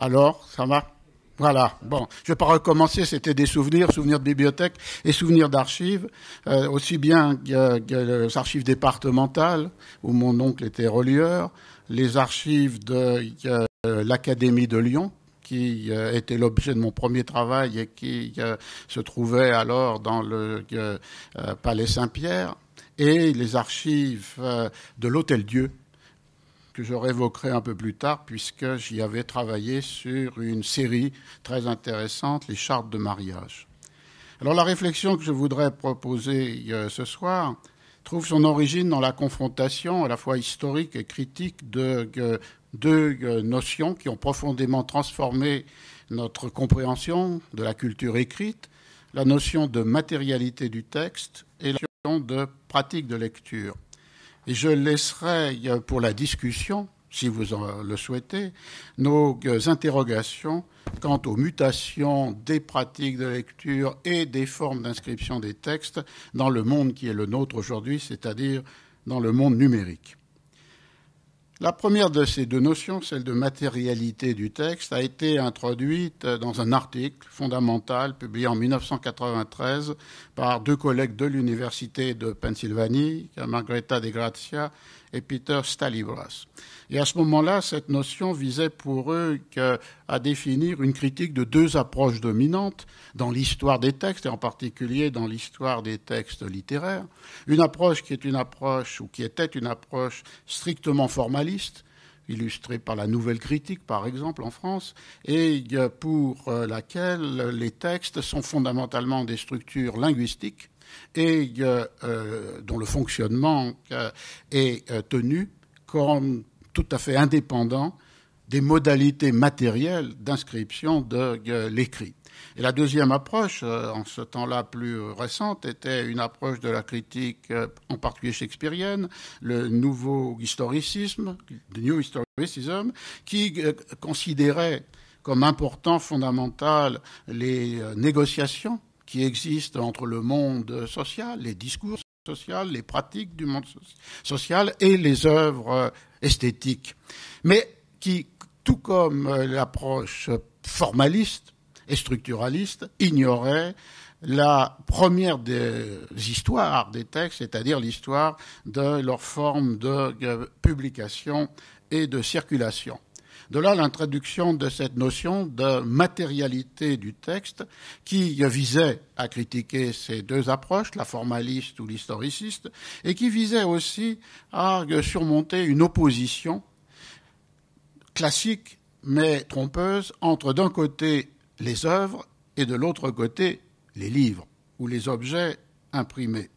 Alors, ça va voilà, bon, je ne vais pas recommencer, c'était des souvenirs, souvenirs de bibliothèque et souvenirs d'archives, euh, aussi bien que, les archives départementales, où mon oncle était relieur, les archives de euh, l'Académie de Lyon, qui euh, était l'objet de mon premier travail et qui se trouvait alors dans le Palais Saint-Pierre, et les archives de l'Hôtel Dieu, que je révoquerai un peu plus tard, puisque j'y avais travaillé sur une série très intéressante, les chartes de mariage. Alors la réflexion que je voudrais proposer euh, ce soir trouve son origine dans la confrontation à la fois historique et critique de euh, deux euh, notions qui ont profondément transformé notre compréhension de la culture écrite, la notion de matérialité du texte et la notion de pratique de lecture. Et je laisserai euh, pour la discussion, si vous en le souhaitez, nos euh, interrogations quant aux mutations des pratiques de lecture et des formes d'inscription des textes dans le monde qui est le nôtre aujourd'hui, c'est-à-dire dans le monde numérique. La première de ces deux notions, celle de matérialité du texte, a été introduite dans un article fondamental publié en 1993 par deux collègues de l'Université de Pennsylvanie, Margareta de Grazia et Peter Stalibras. Et à ce moment-là, cette notion visait pour eux à définir une critique de deux approches dominantes dans l'histoire des textes, et en particulier dans l'histoire des textes littéraires. Une approche qui est une approche, ou qui était une approche strictement formaliste, illustrée par la nouvelle critique, par exemple, en France, et pour euh, laquelle les textes sont fondamentalement des structures linguistiques et euh, euh, dont le fonctionnement euh, est tenu comme tout à fait indépendant des modalités matérielles d'inscription de l'écrit. Et la deuxième approche, en ce temps-là plus récente, était une approche de la critique, en particulier shakespearienne, le nouveau historicisme, new historicism, qui considérait comme important, fondamental, les négociations qui existe entre le monde social, les discours sociaux, les pratiques du monde social et les œuvres euh, esthétiques. Mais qui, tout comme euh, l'approche formaliste et structuraliste, ignorait la première des histoires des textes, c'est-à-dire l'histoire de leur forme de euh, publication et de circulation. De là l'introduction de cette notion de matérialité du texte qui visait à critiquer ces deux approches, la formaliste ou l'historiciste, et qui visait aussi à surmonter une opposition classique mais trompeuse entre d'un côté les œuvres et de l'autre côté les livres ou les objets imprimés.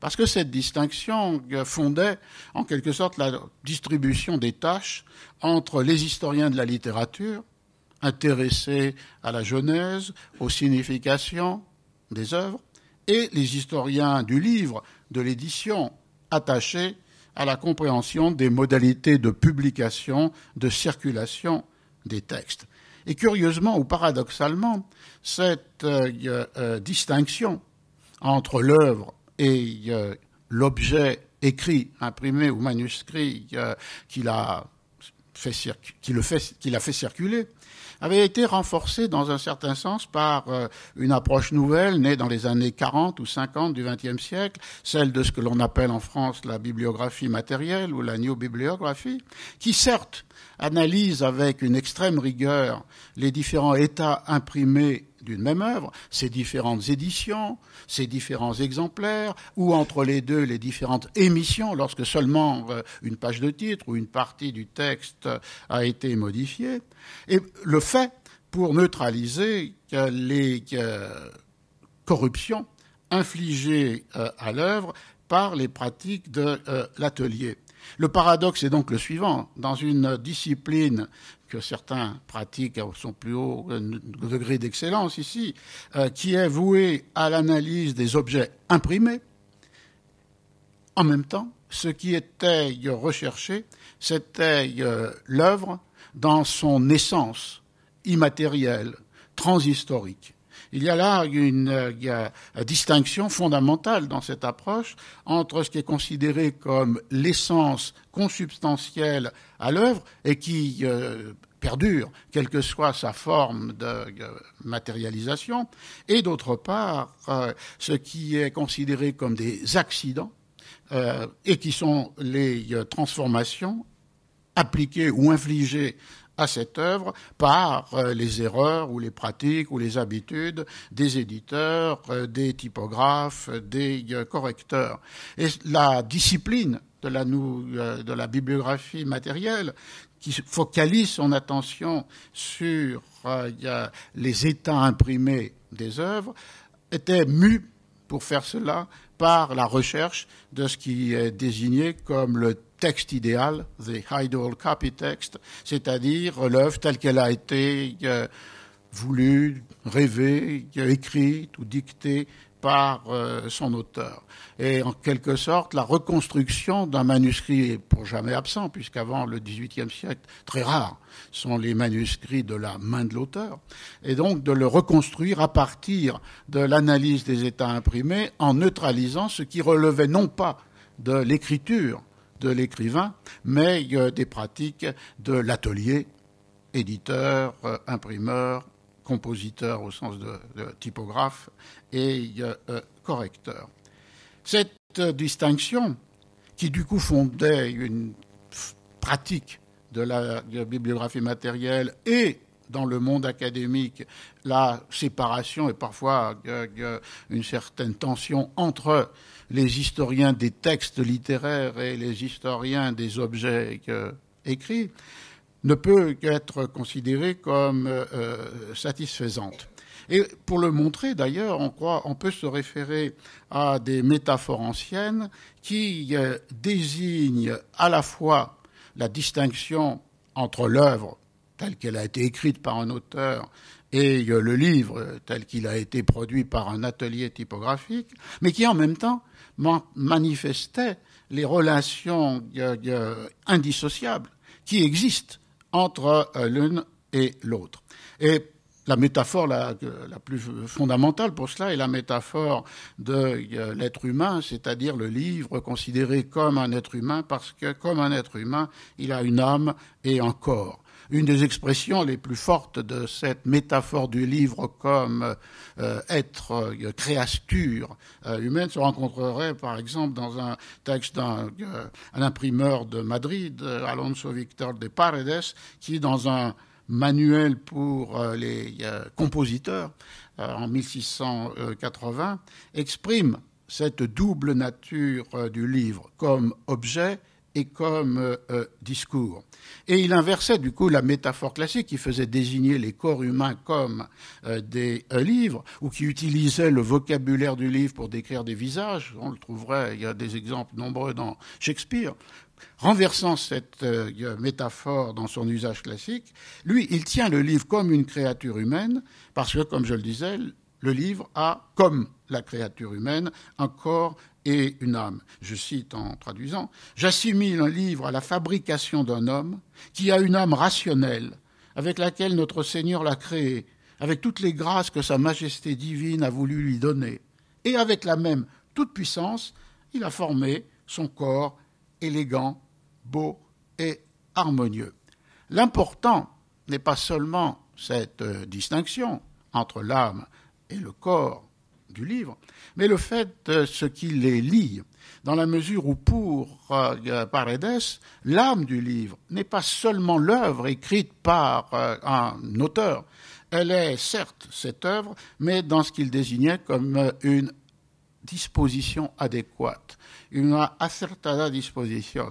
Parce que cette distinction euh, fondait en quelque sorte la distribution des tâches entre les historiens de la littérature, intéressés à la genèse, aux significations des œuvres, et les historiens du livre, de l'édition, attachés à la compréhension des modalités de publication, de circulation des textes. Et curieusement ou paradoxalement, cette euh, euh, distinction entre l'œuvre et euh, l'objet écrit, imprimé ou manuscrit euh, qu'il a fait, qui le fait, qu'il a fait circuler, avait été renforcé dans un certain sens par euh, une approche nouvelle née dans les années 40 ou 50 du XXe siècle, celle de ce que l'on appelle en France la bibliographie matérielle ou la new bibliographie, qui certes analyse avec une extrême rigueur les différents états imprimés d'une même œuvre, ses différentes éditions, ses différents exemplaires, ou entre les deux les différentes émissions, lorsque seulement euh, une page de titre ou une partie du texte a été modifiée, et le fait pour neutraliser les corruptions infligées euh, à l'œuvre par les pratiques de euh, l'atelier. Le paradoxe est donc le suivant. Dans une discipline que certains pratiquent à son plus haut euh, degré d'excellence ici, euh, qui est vouée à l'analyse des objets imprimés, en même temps, ce qui était recherché, c'était euh, l'œuvre dans son essence immatérielle, transhistorique. Il y a là euh, une, distinction fondamentale dans cette approche entre ce qui est considéré comme l'essence consubstantielle à l'œuvre et qui euh, perdure, quelle que soit sa forme de euh, matérialisation, et d'autre part, ce qui est considéré comme des accidents, et qui sont les transformations appliquées ou infligées à cette œuvre par euh, les erreurs ou les pratiques ou les habitudes des éditeurs, euh, des typographes, des euh, correcteurs. Et la discipline de la, de la bibliographie matérielle qui focalise son attention sur les états imprimés des œuvres était mue pour faire cela par la recherche de ce qui est désigné comme le texte idéal, the ideal copy text, c'est-à-dire l'œuvre telle qu'elle a été euh, voulue, rêvée, euh, écrite ou dictée par euh, son auteur. Et en quelque sorte, la reconstruction d'un manuscrit est pour jamais absent, puisqu'avant le XVIIIe siècle, très rares sont les manuscrits de la main de l'auteur, et donc de le reconstruire à partir de l'analyse des états imprimés en neutralisant ce qui relevait non pas de l'écriture de l'écrivain, mais des pratiques de l'atelier, éditeur, euh, imprimeur, compositeur au sens de, typographe et euh, euh, correcteur. Cette distinction, qui du coup fondait une pratique de la bibliographie matérielle et dans le monde académique, la séparation et parfois euh, euh, une certaine tension entre les historiens des textes littéraires et les historiens des objets euh, écrits, ne peut qu'être considérée comme satisfaisante. Et pour le montrer, d'ailleurs, on, on peut se référer à des métaphores anciennes qui désignent à la fois la distinction entre l'œuvre telle qu'elle a été écrite par un auteur et le livre tel qu'il a été produit par un atelier typographique, mais qui en même temps manifestait les relations euh, euh, indissociables qui existent entre euh, l'une et l'autre. Et la métaphore la, plus fondamentale pour cela est la métaphore de l'être humain, c'est-à-dire le livre considéré comme un être humain parce que comme un être humain, il a une âme et un corps. Une des expressions les plus fortes de cette métaphore du livre comme euh, être euh, créature euh, humaine se rencontrerait par exemple dans un texte d'un imprimeur de Madrid, Alonso Victor de Paredes, qui dans un manuel pour les compositeurs en 1680 exprime cette double nature du livre comme objet et comme discours. Et il inversait du coup la métaphore classique qui faisait désigner les corps humains comme euh, des euh, livres, ou qui utilisait le vocabulaire du livre pour décrire des visages. On le trouverait, il y a des exemples nombreux dans Shakespeare. Renversant cette euh, métaphore dans son usage classique, lui, il tient le livre comme une créature humaine, parce que, comme je le disais, le livre a, comme la créature humaine, un corps et une âme. Je cite en traduisant, J'assimile un livre à la fabrication d'un homme qui a une âme rationnelle, avec laquelle notre Seigneur l'a créé, avec toutes les grâces que Sa Majesté divine a voulu lui donner, et avec la même toute puissance, il a formé son corps élégant, beau et harmonieux. L'important n'est pas seulement cette euh, distinction entre l'âme et le corps, du livre, mais le fait de ce qui les lit, dans la mesure où pour euh, Paredes, l'âme du livre n'est pas seulement l'œuvre écrite par euh, un auteur, elle est certes cette œuvre, mais dans ce qu'il désignait comme euh, une disposition adéquate, une acertada disposition.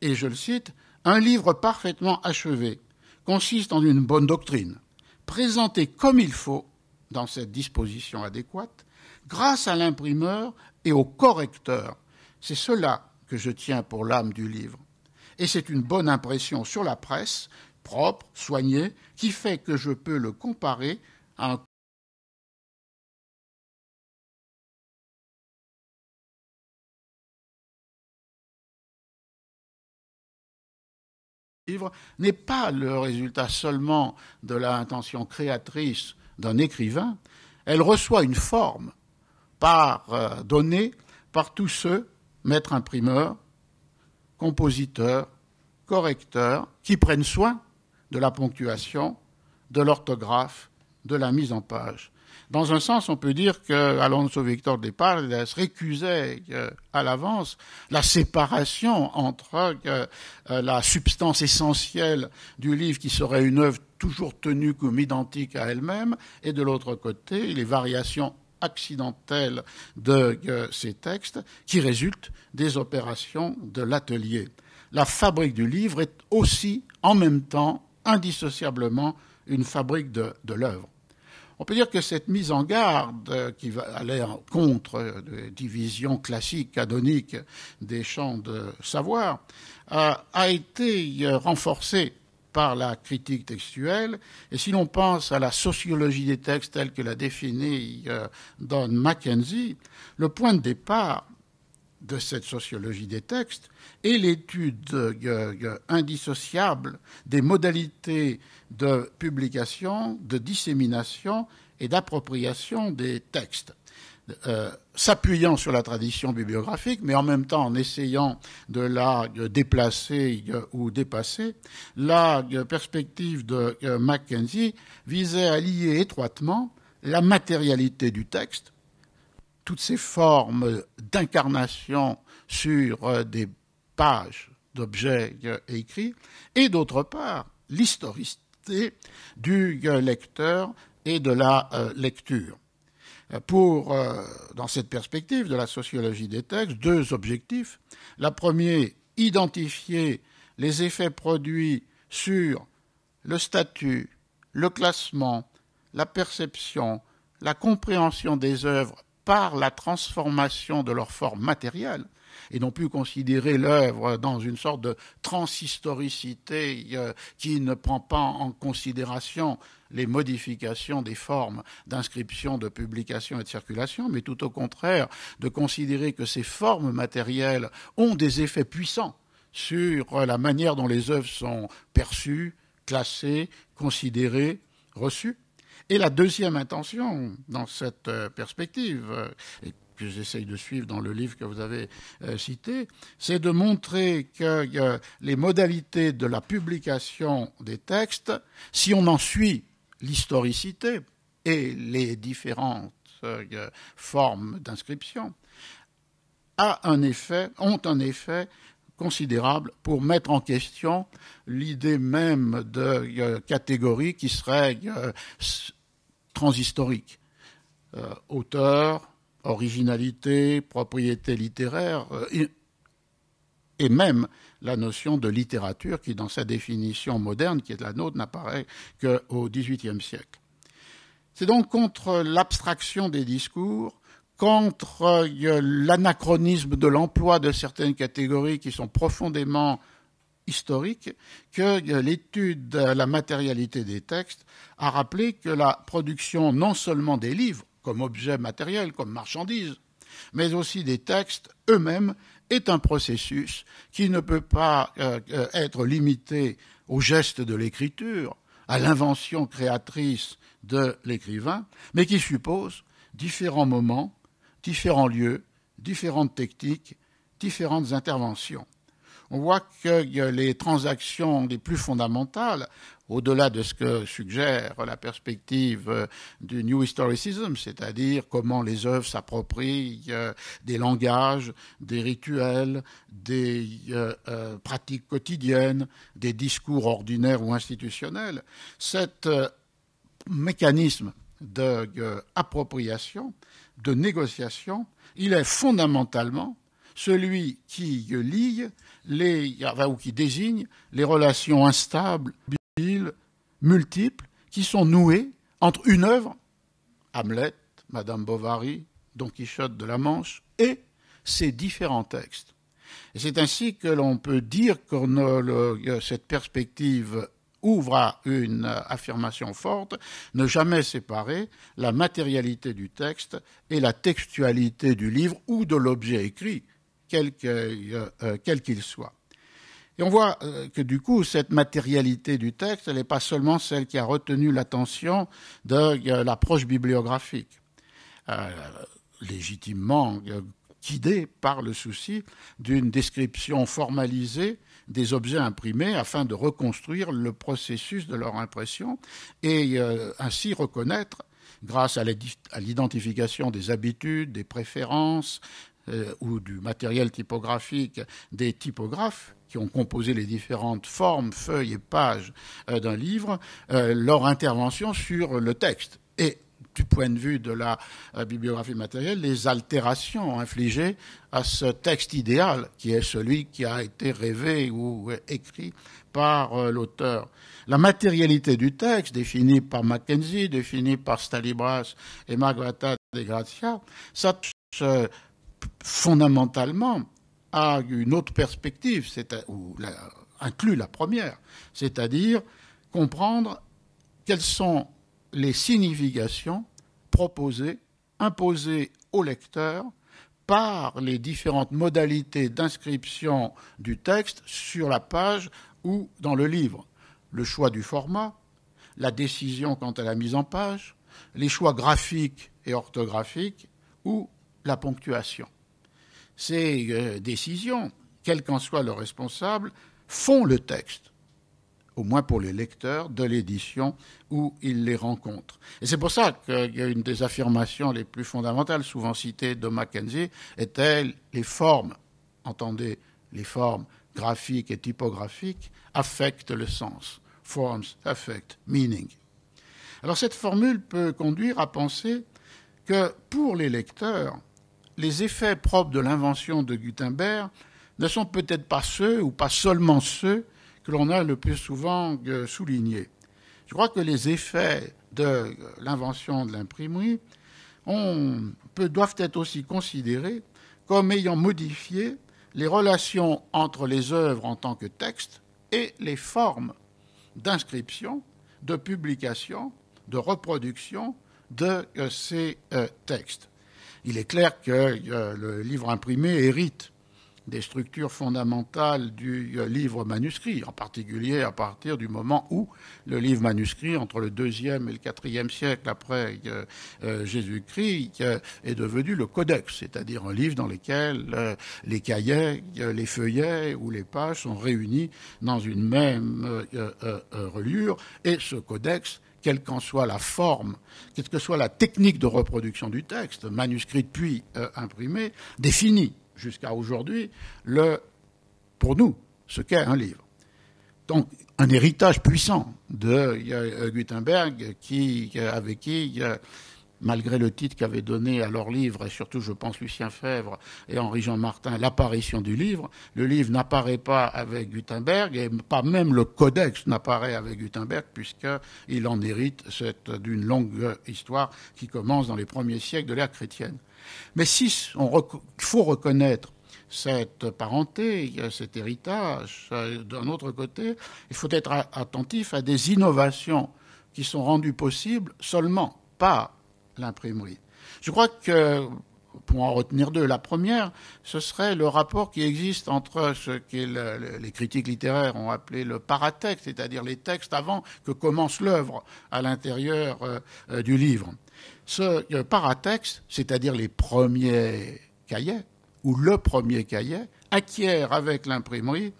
Et je le cite, un livre parfaitement achevé consiste en une bonne doctrine, présentée comme il faut dans cette disposition adéquate, grâce à l'imprimeur et au correcteur. C'est cela que je tiens pour l'âme du livre. Et c'est une bonne impression sur la presse, propre, soignée, qui fait que je peux le comparer à un livre n'est pas le résultat seulement de l'intention créatrice d'un écrivain, elle reçoit une forme, par, euh, par tous ceux, maîtres imprimeurs, compositeurs, correcteurs, qui prennent soin de la ponctuation, de l'orthographe, de la mise en page. Dans un sens, on peut dire que Alonso Victor de Pardes récusait euh, à l'avance la séparation entre euh, euh, la substance essentielle du livre, qui serait une œuvre toujours tenue comme identique à elle-même, et de l'autre côté, les variations accidentelle de euh, ces textes qui résultent des opérations de l'atelier. La fabrique du livre est aussi, en même temps, indissociablement, une fabrique de, l'œuvre. On peut dire que cette mise en garde euh, qui va en contre les euh, divisions classiques, canoniques des champs de savoir, a été renforcée par la critique textuelle. Et si l'on pense à la sociologie des textes telle que l'a définit euh, Don Mackenzie, le point de départ de cette sociologie des textes est l'étude euh, euh, indissociable des modalités de publication, de dissémination et d'appropriation des textes. Euh, s'appuyant sur la tradition bibliographique, mais en même temps en essayant de la euh, déplacer euh, ou dépasser, la perspective de Mackenzie visait à lier étroitement la matérialité du texte, toutes ces formes d'incarnation sur des pages d'objets écrits, et d'autre part l'historicité du lecteur et de la lecture. Euh, pour, euh, dans cette perspective de la sociologie des textes, deux objectifs. La première, identifier les effets produits sur le statut, le classement, la perception, la compréhension des œuvres par la transformation de leur forme matérielle, et non plus considérer l'œuvre dans une sorte de transhistoricité euh, qui ne prend pas en considération les modifications des formes d'inscription, de publication et de circulation, mais tout au contraire de considérer que ces formes matérielles ont des effets puissants sur la manière dont les œuvres sont perçues, classées, considérées, reçues. Et la deuxième intention dans cette euh, perspective, euh, que j'essaye de suivre dans le livre que vous avez euh, cité, c'est de montrer que euh, les modalités de la publication des textes, si on en suit l'historicité et les différentes euh, formes d'inscription, a un effet, ont un effet considérable pour mettre en question l'idée même de catégories qui serait transhistorique. Auteurs, auteur, originalité, propriété littéraire, euh, et même la notion de littérature qui, dans sa définition moderne, qui est la nôtre, n'apparaît qu'au XVIIIe siècle. C'est donc contre l'abstraction des discours, contre euh, l'anachronisme de l'emploi de certaines catégories qui sont profondément historiques, que euh, l'étude de la matérialité des textes a rappelé que la production non seulement des livres, comme objet matériel, comme marchandise, mais aussi des textes eux-mêmes, est un processus qui ne peut pas euh, euh, être limité au geste de l'écriture, à l'invention créatrice de l'écrivain, mais qui suppose différents moments, différents lieux, différentes techniques, différentes interventions. On voit que euh, les transactions les plus fondamentales au-delà de ce que suggère la perspective euh, du New Historicism, c'est-à-dire comment les œuvres s'approprient euh, des langages, des rituels, des euh, pratiques quotidiennes, des discours ordinaires ou institutionnels. Cet mécanisme d'appropriation, de négociation, il est fondamentalement celui qui lie ou qui désigne les relations instables multiples qui sont noués entre une œuvre, Hamlet, Madame Bovary, Don Quichotte de la Manche, et ces différents textes. c'est ainsi que l'on peut dire que cette perspective ouvre à une affirmation forte, ne jamais séparer la matérialité du texte et la textualité du livre ou de l'objet écrit, quel euh, qu'il soit. Et on voit euh, que du coup, cette matérialité du texte, elle n'est pas seulement celle qui a retenu l'attention de euh, l'approche bibliographique, euh, légitimement guidée par le souci d'une description formalisée des objets imprimés afin de reconstruire le processus de leur impression et ainsi reconnaître grâce à l'identification des habitudes, des préférences, euh, ou du matériel typographique des typographes qui ont composé les différentes formes, feuilles et pages euh, d'un livre, euh, leur intervention sur le texte. Et du point de vue de la bibliographie matérielle, les altérations infligées à ce texte idéal, qui est celui qui a été rêvé ou écrit par l'auteur. La matérialité du texte, définie par Mackenzie, définie par Stalibras et Margata de Grazia, s'attache fondamentalement à une autre perspective, ou inclut la première, c'est-à-dire comprendre quelles sont les significations proposées, imposées au lecteur par les différentes modalités d'inscription du texte sur la page ou dans le livre. Le choix du format, la décision quant à la mise en page, les choix graphiques et orthographiques ou la ponctuation ces euh, décisions, quel qu'en soit le responsable, font le texte, au moins pour les lecteurs de l'édition où ils les rencontrent. Et c'est pour ça qu'une des affirmations les plus fondamentales, souvent citées de Mackenzie, elle les formes, entendez, les formes graphiques et typographiques affectent le sens. Forms affect meaning. Alors cette formule peut conduire à penser que pour les lecteurs, les effets propres de l'invention de Gutenberg ne sont peut-être pas ceux, ou pas seulement ceux, que l'on a le plus souvent euh, soulignés. Je crois que les effets de l'invention de l'imprimerie doivent être aussi considérés comme ayant modifié les relations entre les œuvres en tant que textes et les formes d'inscription, de publication, de reproduction de euh, ces euh, textes il est clair que euh, le livre imprimé hérite des structures fondamentales du euh, livre manuscrit, en particulier à partir du moment où le livre manuscrit, entre le deuxième et le quatrième siècle après euh, Jésus-Christ, est devenu le codex, c'est-à-dire un livre dans lequel les cahiers, les feuillets ou les pages sont réunis dans une même reliure, et ce codex quelle qu'en soit la forme, quelle que soit la technique de reproduction du texte, manuscrit puis euh, imprimé, définit jusqu'à aujourd'hui le, pour nous, ce qu'est un livre. Donc, un héritage puissant de euh, Gutenberg, qui, euh, avec qui malgré le titre qu'avaient donné à leur livre, et surtout, je pense, Lucien Fèvre et Henri-Jean Martin, l'apparition du livre, le livre n'apparaît pas avec Gutenberg, et pas même le codex n'apparaît avec Gutenberg, puisqu'il en hérite d'une longue histoire qui commence dans les premiers siècles de l'ère chrétienne. Mais si on faut reconnaître cette parenté, cet héritage, d'un autre côté, il faut être attentif à des innovations qui sont rendues possibles seulement par l'imprimerie. Je crois que, pour en retenir deux, la première, ce serait le rapport qui existe entre ce que les critiques littéraires ont appelé le paratexte, c'est-à-dire les textes avant que commence l'œuvre à l'intérieur euh, euh, du livre. Ce euh, paratexte, c'est-à-dire les premiers cahiers, ou le premier cahier, acquiert avec l'imprimerie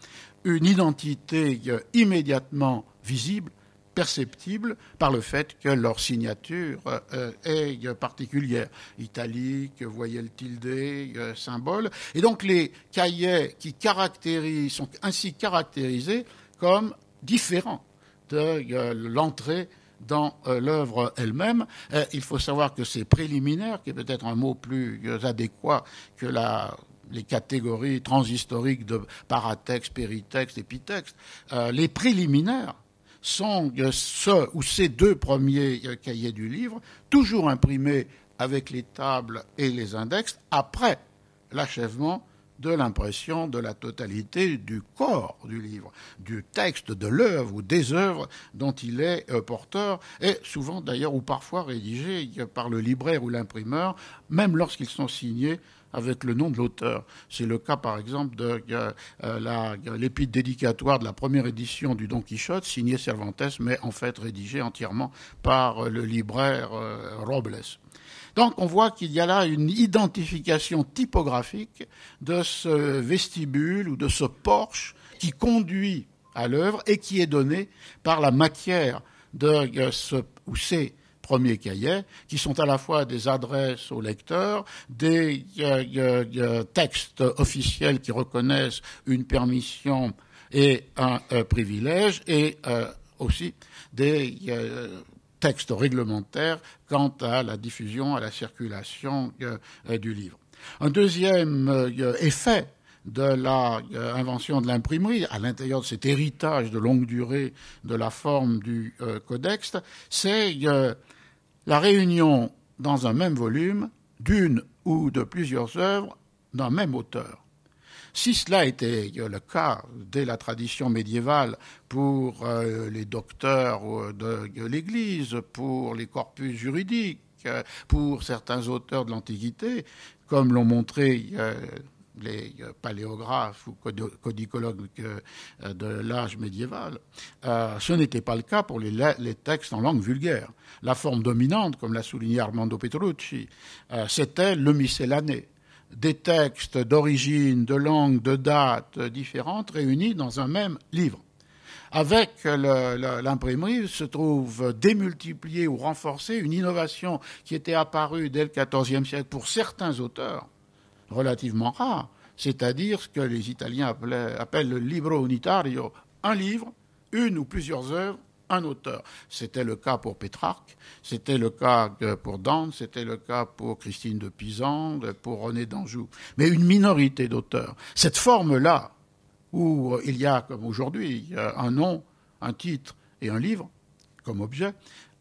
une identité immédiatement visible perceptible par le fait que leur signature euh, est particulière, italique, voyelle tildée, euh, symbole. Et donc les cahiers qui caractérisent, sont ainsi caractérisés comme différents de euh, l'entrée dans l'œuvre elle-même. il faut savoir que c'est préliminaire, qui est peut-être un mot plus adéquat que les catégories transhistoriques de paratexte, péritexte, épitexte, les préliminaires sont euh, ce ou ces deux premiers euh, cahiers du livre, toujours imprimés avec les tables et les index, après l'achèvement de l'impression de la totalité du corps du livre, du texte, de l'œuvre ou des œuvres dont il est euh, porteur, et souvent d'ailleurs ou parfois rédigé par le libraire ou l'imprimeur, même lorsqu'ils sont signés avec le nom de l'auteur. C'est le cas, par exemple, de euh, euh, euh dédicatoire de la première édition du Don Quichotte, signée Cervantes, mais en fait rédigée entièrement par euh, le libraire Robles. Donc on voit qu'il y a là une identification typographique de ce vestibule ou de ce porche qui conduit à l'œuvre et qui est donnée par la matière de ce ces premier cahiers, qui sont à la fois des adresses aux lecteurs, des euh, euh, euh, textes officiels qui reconnaissent une permission et un privilège, et aussi des textes réglementaires quant à la diffusion, à la circulation du livre. Un deuxième effet de l'invention de l'imprimerie, à l'intérieur de cet héritage de longue durée de la forme du codex, c'est la réunion dans un même volume d'une ou de plusieurs œuvres d'un même auteur. Si cela était le cas dès la tradition médiévale pour euh, les docteurs euh, de l'Église, pour les corpus juridiques, euh, pour certains auteurs de l'Antiquité, comme l'ont montré les paléographes ou codicologues euh, de l'âge médiéval, euh, ce n'était pas le cas pour les, textes en langue vulgaire. La forme dominante, comme l'a souligné Armando Petrucci, euh, c'était le miscellané des textes d'origine, de langue, de date différentes réunis dans un même livre. Avec l'imprimerie se trouve démultipliée ou renforcée une innovation qui était apparue dès le XIVe siècle pour certains auteurs, relativement rare, c'est-à-dire ce que les Italiens appellent le libro unitario, un livre, une ou plusieurs œuvres, un auteur. C'était le cas pour Pétrarque, c'était le cas pour Dante, c'était le cas pour Christine de Pisan, pour René d'Anjou, mais une minorité d'auteurs. Cette forme-là, où euh, il y a, comme aujourd'hui, euh, un nom, un titre et un livre comme objet,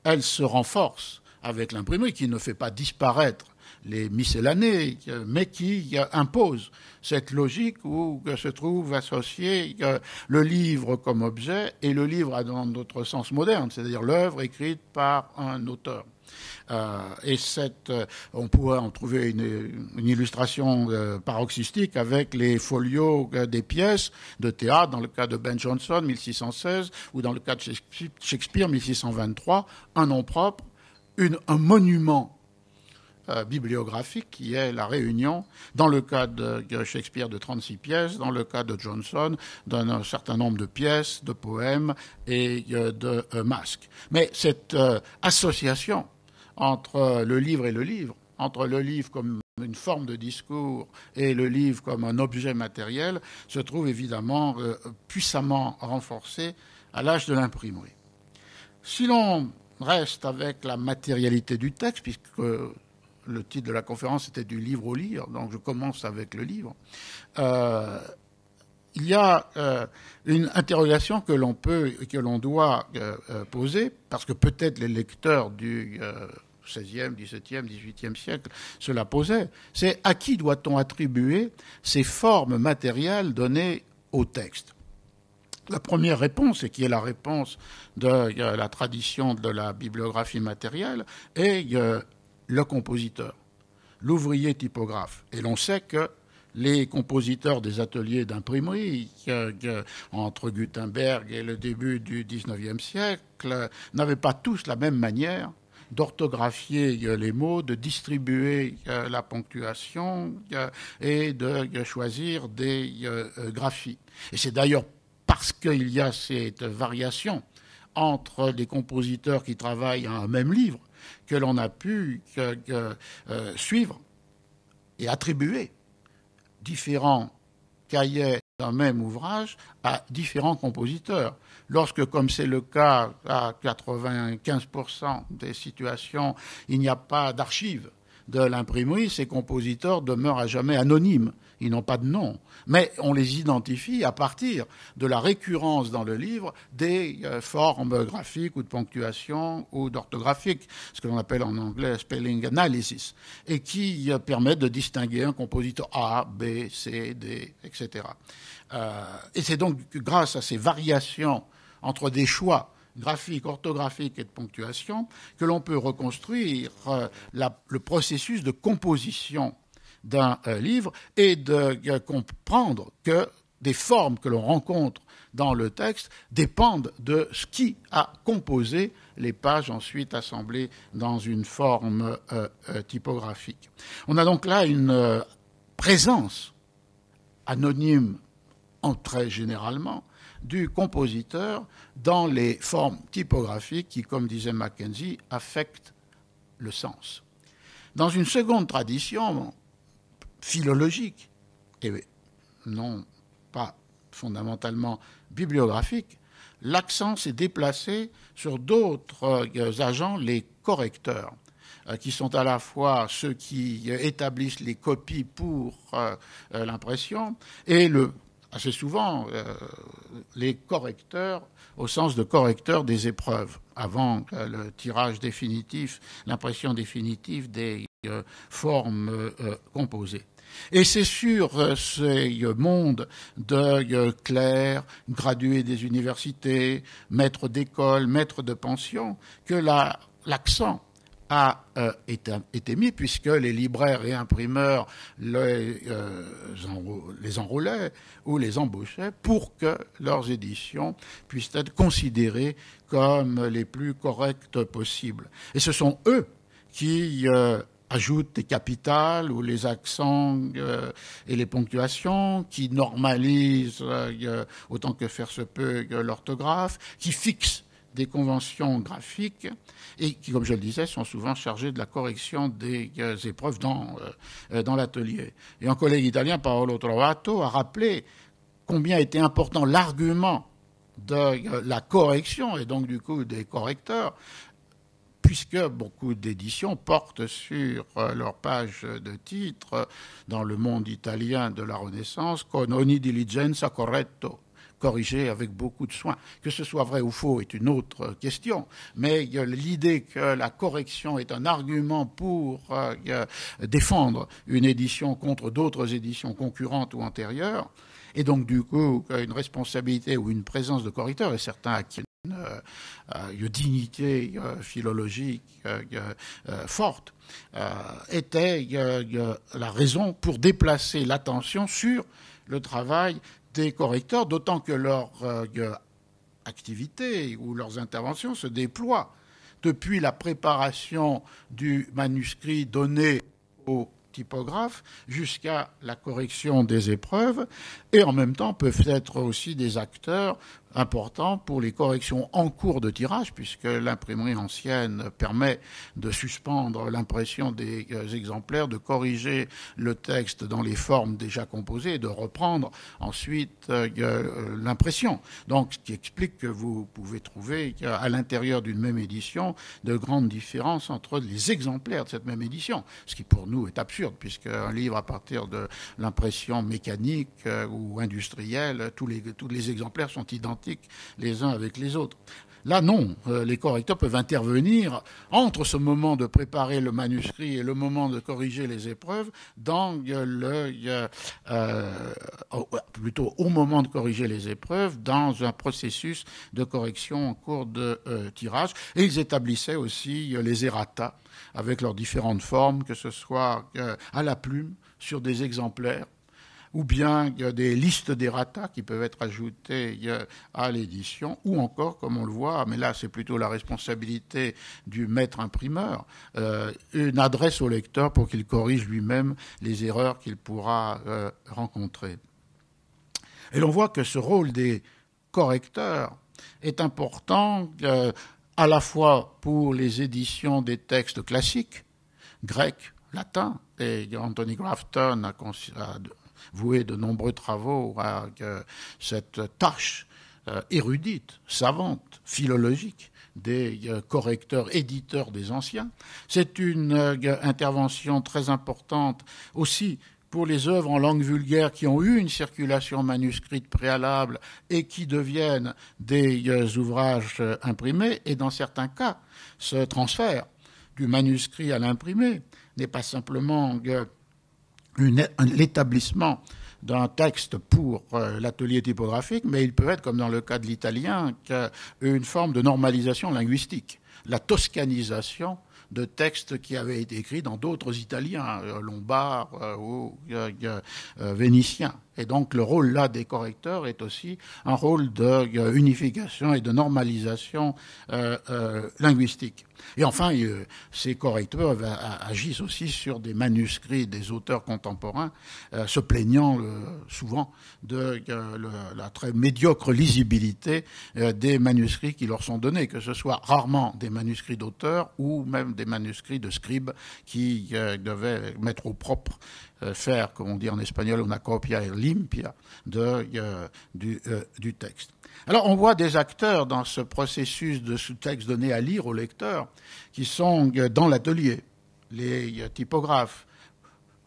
elle se renforce avec l'imprimerie qui ne fait pas disparaître les miscellanées, mais qui euh, imposent cette logique où euh, se trouve associé euh, le livre comme objet et le livre dans notre sens moderne, c'est-à-dire l'œuvre écrite par un auteur. et on pourrait en trouver une, illustration paroxystique avec les folios des pièces de théâtre, dans le cas de Ben Jonson, 1616, ou dans le cas de Shakespeare, 1623, un nom propre, un monument euh, bibliographique qui est la réunion, dans le cas de Shakespeare de 36 pièces, dans le cas de Johnson d'un certain nombre de pièces, de poèmes et euh, de euh, masques. Mais cette association entre le livre et le livre, entre le livre comme une forme de discours et le livre comme un objet matériel, se trouve évidemment puissamment renforcée à l'âge de l'imprimerie. Si l'on reste avec la matérialité du texte, puisque le titre de la conférence était du livre au lire, donc je commence avec le livre. Euh, il y a euh, une interrogation que l'on peut que l'on doit euh, poser, parce que peut-être les lecteurs du XVIe, XVIIe, XVIIIe siècle se la posaient, c'est à qui doit-on attribuer ces formes matérielles données au texte la première réponse, et qui est la réponse de la tradition de la bibliographie matérielle, est le compositeur, l'ouvrier typographe. Et l'on sait que les compositeurs des ateliers d'imprimerie entre Gutenberg et le début du XIXe siècle n'avaient pas tous la même manière d'orthographier euh, les mots, de distribuer euh, la ponctuation euh, et de choisir des graphies. Et c'est d'ailleurs parce qu'il y a cette variation entre les compositeurs qui travaillent à un même livre que l'on a pu euh, suivre et attribuer différents cahiers d'un même ouvrage à différents compositeurs. Lorsque, comme c'est le cas à 95% des situations, il n'y a pas d'archives de l'imprimerie, ces compositeurs demeurent à jamais anonymes. Ils n'ont pas de nom. Mais on les identifie à partir de la récurrence dans le livre des euh, formes graphiques ou de ponctuation ou d'orthographique, ce que l'on appelle en anglais spelling analysis, et qui euh, permettent de distinguer un compositeur A, B, C, D, etc. Euh, et c'est donc grâce à ces variations entre des choix graphiques, orthographiques et de ponctuation que l'on peut reconstruire le processus de composition d'un euh, livre et de euh, comprendre que des formes que l'on rencontre dans le texte dépendent de ce qui a composé les pages ensuite assemblées dans une forme euh, typographique. On a donc là une présence anonyme, en très généralement, du compositeur dans les formes typographiques qui, comme disait Mackenzie, affectent le sens. Dans une seconde tradition, philologique et non pas fondamentalement bibliographique, l'accent s'est déplacé sur d'autres euh, agents, les correcteurs, euh, qui sont à la fois ceux qui euh, établissent les copies pour l'impression et le assez souvent les correcteurs au sens de correcteurs des épreuves avant le tirage définitif, l'impression définitive des formes composées. Et c'est sur euh, ces mondes d'œil euh, clair, gradués des universités, maîtres d'école, maîtres de pension, que l'accent a euh, été, mis, puisque les libraires et imprimeurs les, enroulaient ou les embauchaient pour que leurs éditions puissent être considérées comme les plus correctes possibles. Et ce sont eux qui ajoutent des capitales ou les accents euh, et les ponctuations, qui normalisent euh, autant que faire se peut euh, l'orthographe, qui fixent des conventions graphiques et qui, comme je le disais, sont souvent chargés de la correction des épreuves dans, dans l'atelier. Et un collègue italien, Paolo Trovato, a rappelé combien était important l'argument de la correction et donc du coup des correcteurs puisque beaucoup d'éditions portent sur euh, leur page de titre, dans le monde italien de la Renaissance, con ogni diligenza corretto, corrigé avec beaucoup de soin. Que ce soit vrai ou faux est une autre question, mais euh, l'idée que la correction est un argument pour euh, défendre une édition contre d'autres éditions concurrentes ou antérieures, et donc du coup une responsabilité ou une présence de correcteur, et à acquis euh, une dignité euh, philologique euh, forte, était la raison pour déplacer l'attention sur le travail des correcteurs, d'autant que leur activité ou leurs interventions se déploient depuis la préparation du manuscrit donné au typographe jusqu'à la correction des épreuves, et en même temps peuvent être aussi des acteurs important pour les corrections en cours de tirage, puisque l'imprimerie ancienne permet de suspendre l'impression des euh, exemplaires, de corriger le texte dans les formes déjà composées et de reprendre ensuite euh, euh, l'impression. Donc, ce qui explique que vous pouvez trouver à l'intérieur d'une même édition de grandes différences entre les exemplaires de cette même édition, ce qui pour nous est absurde, puisque un livre à partir de l'impression mécanique ou industrielle, tous les, tous les exemplaires sont identiques les uns avec les autres. Là, non, euh, les correcteurs peuvent intervenir entre ce moment de préparer le manuscrit et le moment de corriger les épreuves, dans euh, euh, plutôt au moment de corriger les épreuves, dans un processus de correction en cours de tirage. Et ils établissaient aussi les errata avec leurs différentes formes, que ce soit à la plume, sur des exemplaires ou bien des listes d'errata qui peuvent être ajoutées à l'édition, ou encore, comme on le voit, mais là c'est plutôt la responsabilité du maître imprimeur, euh, une adresse au lecteur pour qu'il corrige lui-même les erreurs qu'il pourra euh, rencontrer. Et l'on voit que ce rôle des correcteurs est important euh, à la fois pour les éditions des textes classiques, grecs, latins, et Anthony Grafton a, considéré voué de nombreux travaux à cette tâche euh, érudite, savante, philologique des euh, correcteurs, éditeurs des anciens. C'est une euh, intervention très importante aussi pour les œuvres en langue vulgaire qui ont eu une circulation manuscrite préalable et qui deviennent des ouvrages imprimés. Et dans certains cas, ce transfert du manuscrit à l'imprimé n'est pas simplement l'établissement d'un texte pour euh, l'atelier typographique, mais il peut être, comme dans le cas de l'italien, une forme de normalisation linguistique, la toscanisation de textes qui avaient été écrits dans d'autres italiens, euh, lombards euh, ou vénitiens. Et donc le rôle là des correcteurs est aussi un rôle de euh, unification et de normalisation euh, euh, linguistique. Et enfin, ces correcteurs eh ben, agissent aussi sur des manuscrits des auteurs contemporains, se plaignant souvent de la très médiocre lisibilité des manuscrits qui leur sont donnés, que ce soit rarement des manuscrits d'auteurs ou même des manuscrits de scribes qui devaient mettre au propre euh, faire, comme on dit en espagnol, una copia e limpia de, euh, euh, du, texte. Alors on voit des acteurs dans ce processus de sous-texte donné à lire au lecteur qui sont dans l'atelier, les typographes,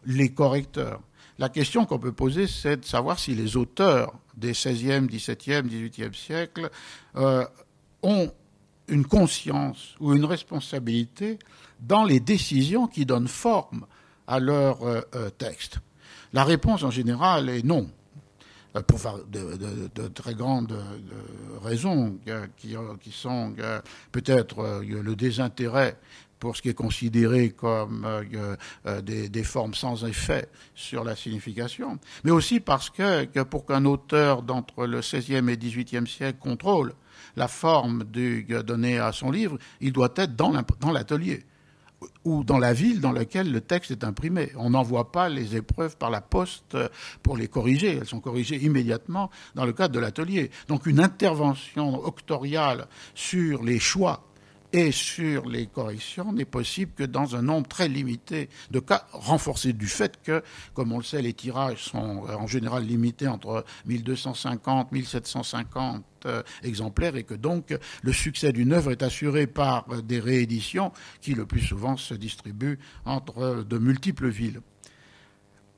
les correcteurs. La question qu'on peut poser, c'est de savoir si les auteurs des 16e, 17e, 18e siècles ont une conscience ou une responsabilité dans les décisions qui donnent forme à leur euh, euh, texte La réponse en général est non, euh, pour de, de, très grandes raisons qui, sont peut-être le désintérêt pour ce qui est considéré comme des, formes sans effet sur la signification, mais aussi parce que, pour qu'un auteur d'entre le XVIe et XVIIIe siècle contrôle la forme du, donnée à son livre, il doit être dans l'atelier ou dans la ville dans laquelle le texte est imprimé. On n'envoie pas les épreuves par la poste pour les corriger. Elles sont corrigées immédiatement dans le cadre de l'atelier. Donc une intervention octoriale sur les choix et sur les corrections n'est possible que dans un nombre très limité de cas, renforcé du fait que, comme on le sait, les tirages sont euh, en général limités entre 1250, 1750 euh, exemplaires et que donc le succès d'une œuvre est assuré par des rééditions qui le plus souvent se distribuent entre de multiples villes.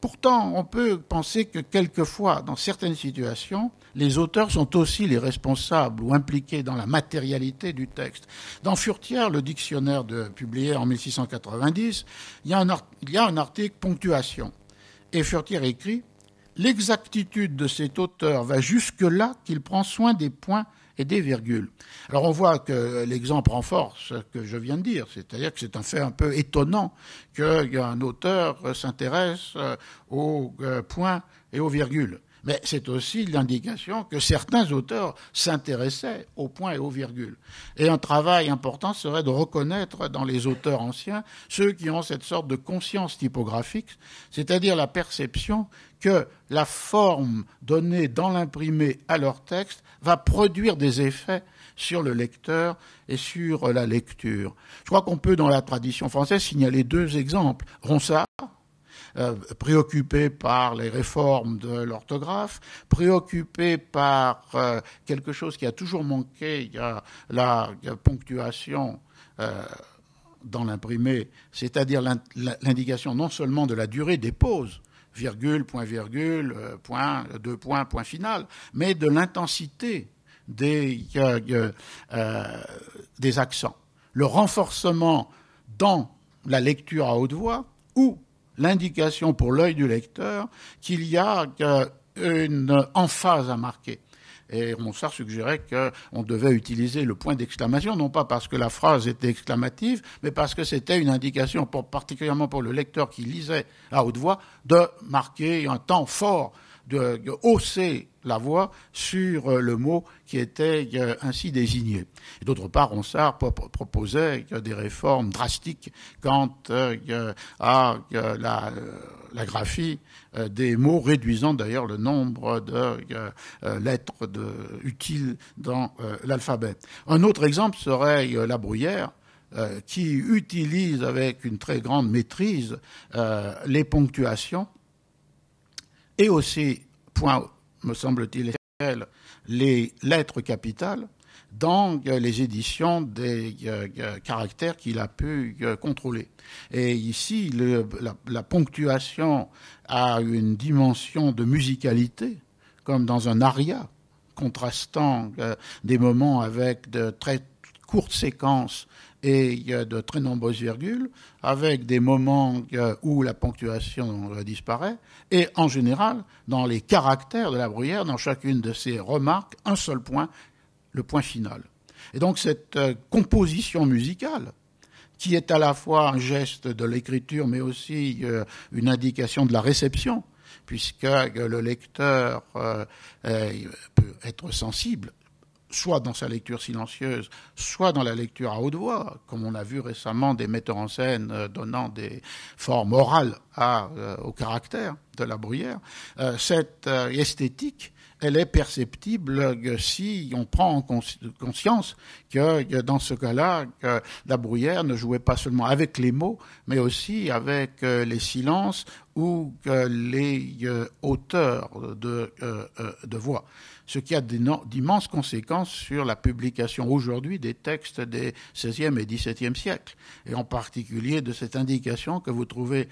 Pourtant, on peut penser que quelquefois, dans certaines situations, les auteurs sont aussi les responsables ou impliqués dans la matérialité du texte. Dans Furtière, le dictionnaire de, publié en 1690, il y a un, il y a un article ponctuation. Et Furtière écrit L'exactitude de cet auteur va jusque-là qu'il prend soin des points et des virgules. Alors on voit que l'exemple renforce ce que je viens de dire, c'est-à-dire que c'est un fait un peu étonnant qu'un auteur s'intéresse euh, aux euh, points et aux virgules. Mais c'est aussi l'indication que certains auteurs s'intéressaient aux points et aux virgules. Et un travail important serait de reconnaître dans les auteurs anciens ceux qui ont cette sorte de conscience typographique, c'est-à-dire la perception que la forme donnée dans l'imprimé à leur texte va produire des effets sur le lecteur et sur la lecture. Je crois qu'on peut, dans la tradition française, signaler deux exemples. Ronsard, euh, préoccupé par les réformes de l'orthographe, préoccupé par euh, quelque chose qui a toujours manqué, il y a la ponctuation. Euh, dans l'imprimé, c'est-à-dire l'indication non seulement de la durée des pauses, virgule, point virgule, euh, point, deux points, point final, mais de l'intensité des, euh, euh, des accents. Le renforcement dans la lecture à haute voix ou l'indication pour l'œil du lecteur qu'il y a une emphase à marquer. Et Ronsard suggérait qu'on devait utiliser le point d'exclamation, non pas parce que la phrase était exclamative, mais parce que c'était une indication, particulièrement pour le lecteur qui lisait à haute voix, de marquer un temps fort de, hausser la voix sur euh, le mot qui était euh, ainsi désigné. D'autre part, Ronsard proposait euh, des réformes drastiques quant à la, graphie des mots, réduisant d'ailleurs le nombre de lettres utiles dans l'alphabet. Un autre exemple serait la bruyère, qui utilise avec une très grande maîtrise les ponctuations et aussi, point, me semble-t-il, les lettres capitales dans euh, les éditions des euh, euh, caractères qu'il a pu contrôler. Et ici, la, la, ponctuation a une dimension de musicalité, comme dans un aria, contrastant des moments avec de très courtes séquences et il y a de très nombreuses virgules, avec des moments euh, où la ponctuation euh, disparaît, et en général, dans les caractères de la bruyère, dans chacune de ces remarques, un seul point, le point final. Et donc cette euh, composition musicale, qui est à la fois un geste de l'écriture, mais aussi une indication de la réception, puisque le lecteur peut être sensible soit dans sa lecture silencieuse, soit dans la lecture à haute voix, comme on a vu récemment des metteurs en scène euh, donnant des formes orales euh, au caractère de la bruyère, euh, cette esthétique elle est perceptible si on prend en conscience que dans ce cas-là, la bruyère ne jouait pas seulement avec les mots, mais aussi avec euh, les silences ou les hauteurs euh, de, euh, de voix ce qui a d'immenses conséquences sur la publication aujourd'hui des textes des XVIe et XVIIe siècles, et en particulier de cette indication que vous trouvez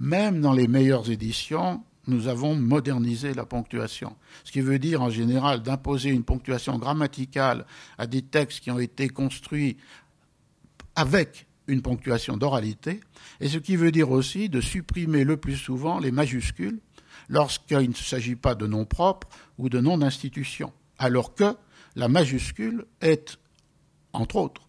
même dans les meilleures éditions nous avons modernisé la ponctuation. Ce qui veut dire en général d'imposer une ponctuation grammaticale à des textes qui ont été construits avec une ponctuation d'oralité, et ce qui veut dire aussi de supprimer le plus souvent les majuscules lorsqu'il ne s'agit pas de noms propres ou de noms d'institutions, alors que la majuscule est, entre autres,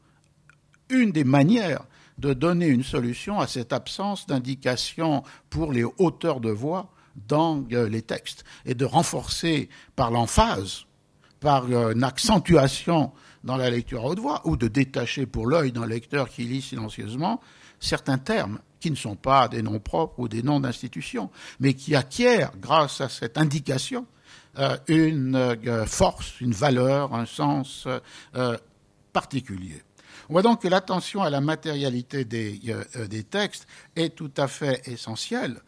une des manières de donner une solution à cette absence d'indication pour les hauteurs de voix dans euh, les textes et de renforcer par l'emphase, par euh, une accentuation dans la lecture à haute voix, ou de détacher pour l'œil d'un lecteur qui lit silencieusement certains termes qui ne sont pas des noms propres ou des noms d'institutions, mais qui acquièrent, grâce à cette indication, euh, une force, une valeur, un sens particulier. On voit donc que l'attention à la matérialité des, des, textes est tout à fait essentielle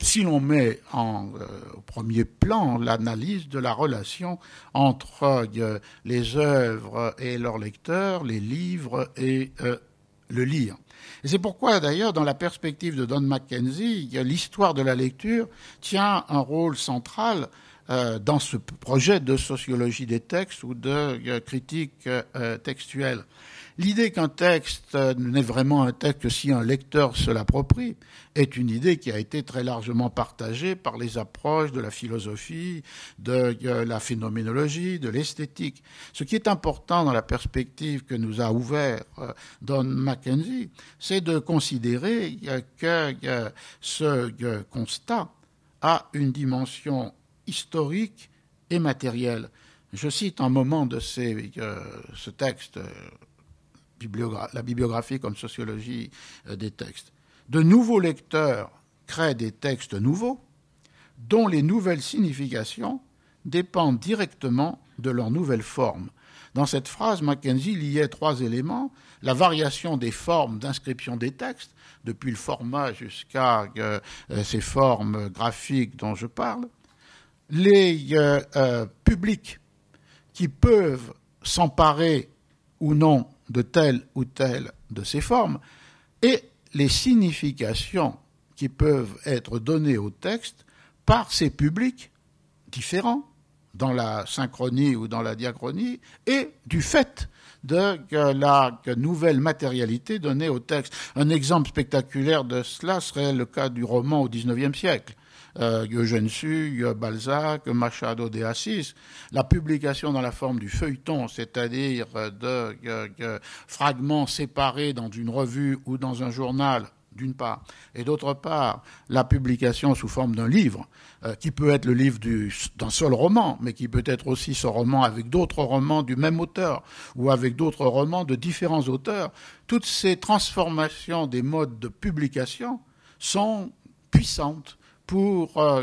si l'on met en euh, premier plan l'analyse de la relation entre euh, les œuvres et leurs lecteurs, les livres et euh, le lire. c'est pourquoi, d'ailleurs, dans la perspective de Don McKenzie, l'histoire de la lecture tient un rôle central dans ce projet de sociologie des textes ou de critique textuelle. L'idée qu'un texte n'est vraiment un texte que si un lecteur se l'approprie est une idée qui a été très largement partagée par les approches de la philosophie, de euh, la phénoménologie, de l'esthétique. Ce qui est important dans la perspective que nous a ouvert euh, Don Mackenzie, c'est de considérer euh, que ce constat a une dimension historique et matérielle. Je cite un moment de ce texte la bibliographie comme sociologie euh, des textes. De nouveaux lecteurs créent des textes nouveaux dont les nouvelles significations dépendent directement de leur nouvelle forme. Dans cette phrase, Mackenzie liait trois éléments la variation des formes d'inscription des textes, depuis le format jusqu'à euh, ces formes graphiques dont je parle, les euh, publics qui peuvent s'emparer ou non de telle ou telle de ces formes et les significations qui peuvent être données au texte par ces publics différents dans la synchronie ou dans la diachronie et du fait de la nouvelle matérialité donnée au texte. Un exemple spectaculaire de cela serait le cas du roman au XIXe siècle euh, Eugène Sue, Balzac, Machado de Assis, la publication dans la forme du feuilleton, c'est-à-dire euh, euh, de fragments séparés dans une revue ou dans un journal d'une part, et d'autre part, la publication sous forme d'un livre, euh, qui peut être le livre d'un seul roman, mais qui peut être aussi ce roman avec d'autres romans du même auteur, ou avec d'autres romans de différents auteurs. Toutes ces transformations des modes de publication sont puissantes pour euh,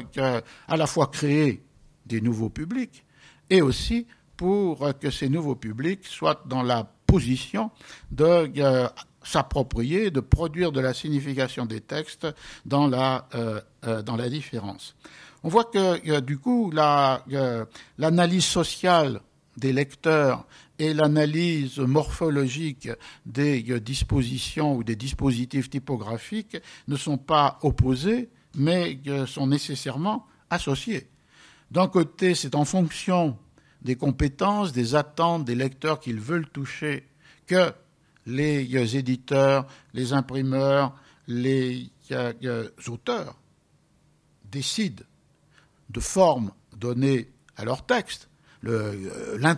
à la fois créer des nouveaux publics et aussi pour euh, que ces nouveaux publics soient dans la position de euh, s'approprier, de produire de la signification des textes dans la, différence. On voit que du coup l'analyse sociale des lecteurs et l'analyse morphologique des dispositions ou des dispositifs typographiques ne sont pas opposés, mais sont nécessairement associés. D'un côté, c'est en fonction des compétences, des attentes des lecteurs qu'ils veulent toucher que les euh, éditeurs, les imprimeurs, les euh, euh, auteurs décident de forme donnée à leur texte. la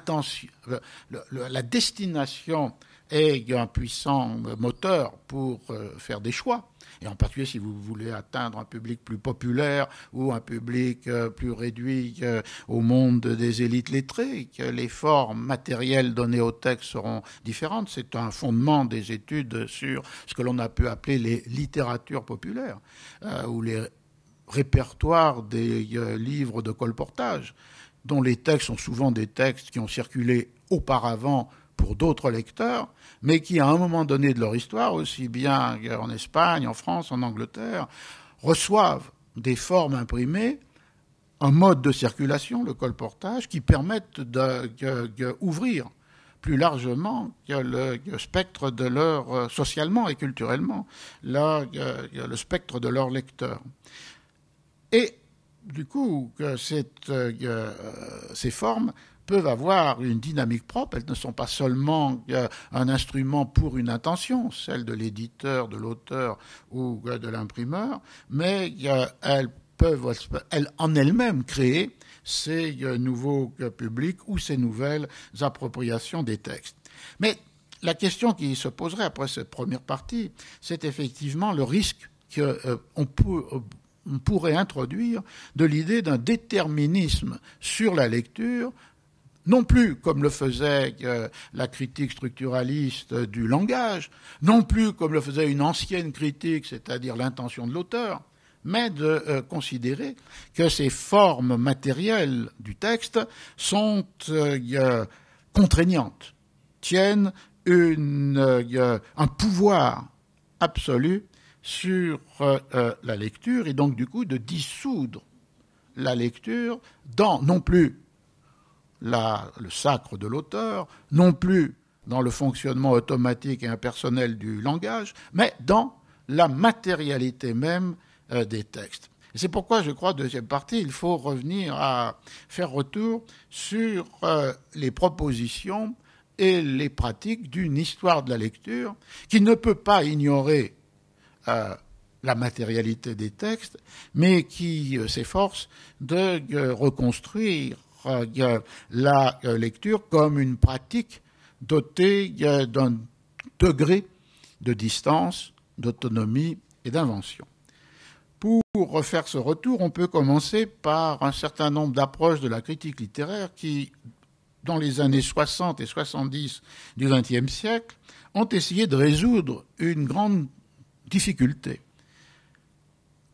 destination est un puissant euh, moteur pour euh, faire des choix. Et en particulier si vous voulez atteindre un public plus populaire ou un public euh, plus réduit au monde des élites lettrées, que les formes matérielles données au texte seront différentes. C'est un fondement des études sur ce que l'on a pu appeler les littératures populaires ou les répertoires des livres de colportage, dont les textes sont souvent des textes qui ont circulé auparavant pour d'autres lecteurs, mais qui, à un moment donné de leur histoire, aussi bien en Espagne, en France, en Angleterre, reçoivent des formes imprimées, un mode de circulation, le colportage, qui permettent d'ouvrir plus largement le spectre de leur, socialement et culturellement, le, le spectre de leur lecteurs. Et du coup, euh, euh, ces formes peuvent avoir une dynamique propre. Elles ne sont pas seulement euh, un instrument pour une intention, celle de l'éditeur, de l'auteur ou euh, de l'imprimeur, mais euh, elles peuvent elles, en elles-mêmes créer ces nouveaux publics ou ces nouvelles appropriations des textes. Mais la question qui se poserait après cette première partie, c'est effectivement le risque qu'on pourrait introduire de l'idée d'un déterminisme sur la lecture non plus comme le faisait euh, la critique structuraliste du langage, non plus comme le faisait une ancienne critique, c'est-à-dire l'intention de l'auteur, mais de euh, considérer que ces formes matérielles du texte sont euh, contraignantes, tiennent un pouvoir absolu sur la lecture et donc du coup de dissoudre la lecture dans non plus le sacre de l'auteur, non plus dans le fonctionnement automatique et impersonnel du langage, mais dans la matérialité même euh, des textes. C'est pourquoi, je crois, deuxième partie, il faut revenir à faire retour sur euh, les propositions et les pratiques d'une histoire de la lecture qui ne peut pas ignorer euh, la matérialité des textes, mais qui s'efforce de reconstruire euh, euh, la euh, lecture comme une pratique dotée d'un degré de distance, d'autonomie et d'invention. Pour refaire ce retour, on peut commencer par un certain nombre d'approches de la critique littéraire qui, dans les années 60 et 70 du XXe siècle, ont essayé de résoudre une grande difficulté.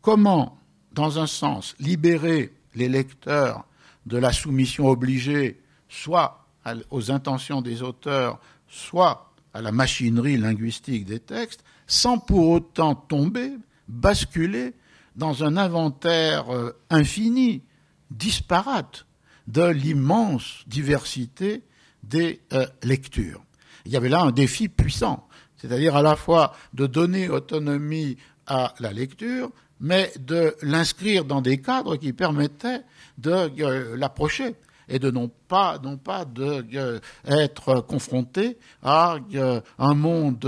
Comment, dans un sens, libérer les lecteurs de la soumission obligée, soit aux intentions des auteurs, soit à la machinerie linguistique des textes, sans pour autant tomber, basculer dans un inventaire euh, infini, disparate, de l'immense diversité des euh, lectures. Il y avait là un défi puissant, c'est-à-dire à la fois de donner autonomie à la lecture, mais de l'inscrire dans des cadres qui permettaient de euh, l'approcher et de non pas non de euh, être confronté à euh, un monde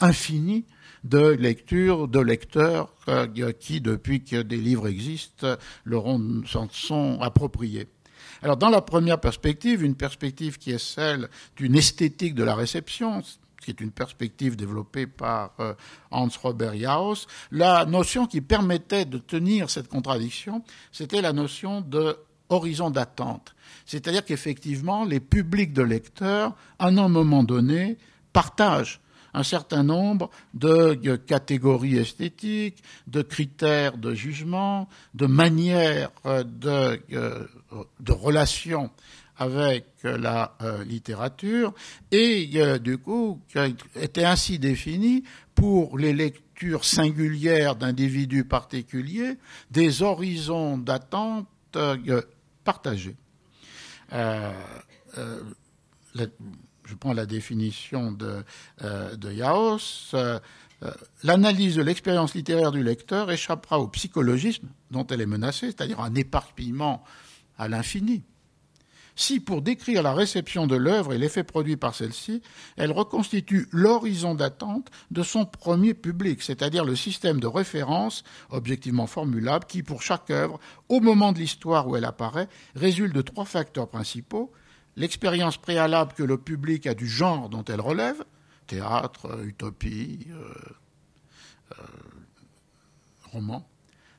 infini de lectures de lecteurs qui, depuis que des livres existent, leur sont appropriés. Alors, dans la première perspective, une perspective qui est celle d'une esthétique de la réception, qui est une perspective développée par euh, Hans-Robert Jauss, la notion qui permettait de tenir cette contradiction, c'était la notion d'horizon d'attente. C'est-à-dire qu'effectivement, les publics de lecteurs, à un moment donné, partagent un certain nombre de catégories esthétiques, de critères de jugement, de manières euh, de, euh, de relations avec la euh, littérature et euh, du coup était ainsi défini pour les lectures singulières d'individus particuliers des horizons d'attente euh, partagés. je prends la définition de, de Yaos. L'analyse de l'expérience littéraire du lecteur échappera au psychologisme dont elle est menacée, c'est-à-dire un éparpillement à l'infini si, pour décrire la réception de l'œuvre et l'effet produit par celle-ci, elle reconstitue l'horizon d'attente de son premier public, c'est-à-dire le système de référence, objectivement formulable, qui, pour chaque œuvre, au moment de l'histoire où elle apparaît, résulte de trois facteurs principaux l'expérience préalable que le public a du genre dont elle relève, théâtre, utopie, euh, euh, roman,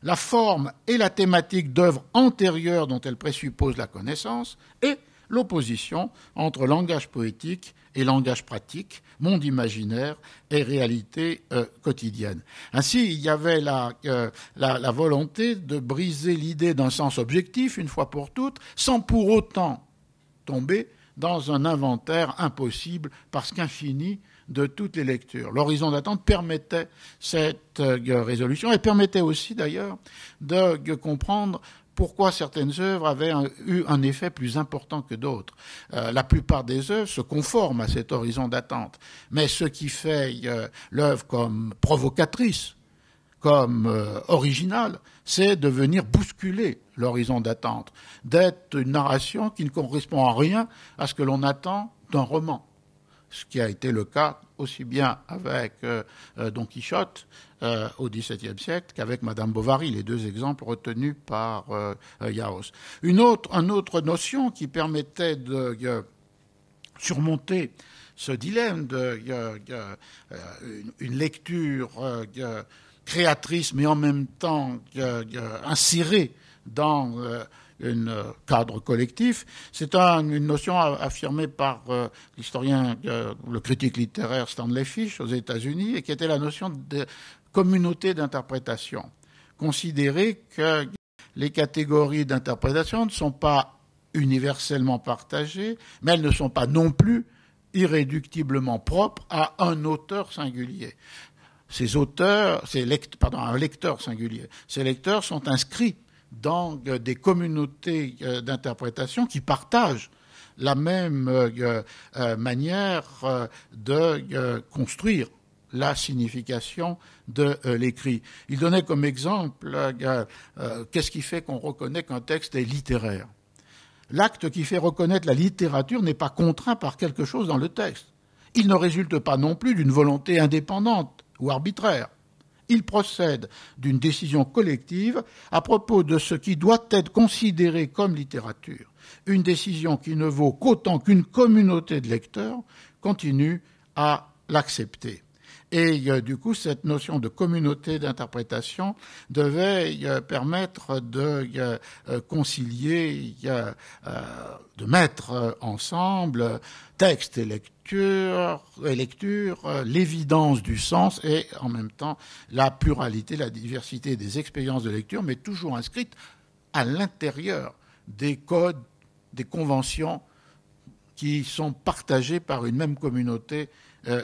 la forme et la thématique d'œuvres antérieures dont elle présuppose la connaissance, et l'opposition entre langage poétique et langage pratique, monde imaginaire et réalité euh, quotidienne. Ainsi, il y avait euh, la volonté de briser l'idée d'un sens objectif, une fois pour toutes, sans pour autant tomber dans un inventaire impossible, parce qu'infini de toutes les lectures. L'horizon d'attente permettait cette euh, résolution et permettait aussi d'ailleurs de comprendre pourquoi certaines œuvres avaient eu un effet plus important que d'autres. Euh, la plupart des œuvres se conforment à cet horizon d'attente, mais ce qui fait euh, l'œuvre comme provocatrice, comme originale, c'est de venir bousculer l'horizon d'attente, d'être une narration qui ne correspond à rien à ce que l'on attend d'un roman ce qui a été le cas aussi bien avec euh, euh, Don Quichotte euh, au XVIIe siècle qu'avec Madame Bovary, les deux exemples retenus par Yaos. Une autre, notion qui permettait de surmonter ce dilemme de une lecture créatrice mais en même temps insérée dans un euh, cadre collectif. C'est une notion affirmée par euh, l'historien, euh, le critique littéraire Stanley Fish aux États-Unis, et qui était la notion de communauté d'interprétation. Considérer que les catégories d'interprétation ne sont pas universellement partagées, mais elles ne sont pas non plus irréductiblement propres à un auteur singulier. Ces auteurs, pardon, un lecteur singulier, ces lecteurs sont inscrits dans euh, des communautés euh, d'interprétation qui partagent la même euh, manière de construire la signification de l'écrit. Il donnait comme exemple qu'est-ce qui fait qu'on reconnaît qu'un texte est littéraire. L'acte qui fait reconnaître la littérature n'est pas contraint par quelque chose dans le texte. Il ne résulte pas non plus d'une volonté indépendante ou arbitraire il procède d'une décision collective à propos de ce qui doit être considéré comme littérature. Une décision qui ne vaut qu'autant qu'une communauté de lecteurs continue à l'accepter. Et euh, du coup, cette notion de communauté d'interprétation devait euh, permettre de euh, concilier, de mettre ensemble texte et lecture, et lecture l'évidence du sens et en même temps la pluralité, la diversité des expériences de lecture, mais toujours inscrite à l'intérieur des codes, des conventions qui sont partagées par une même communauté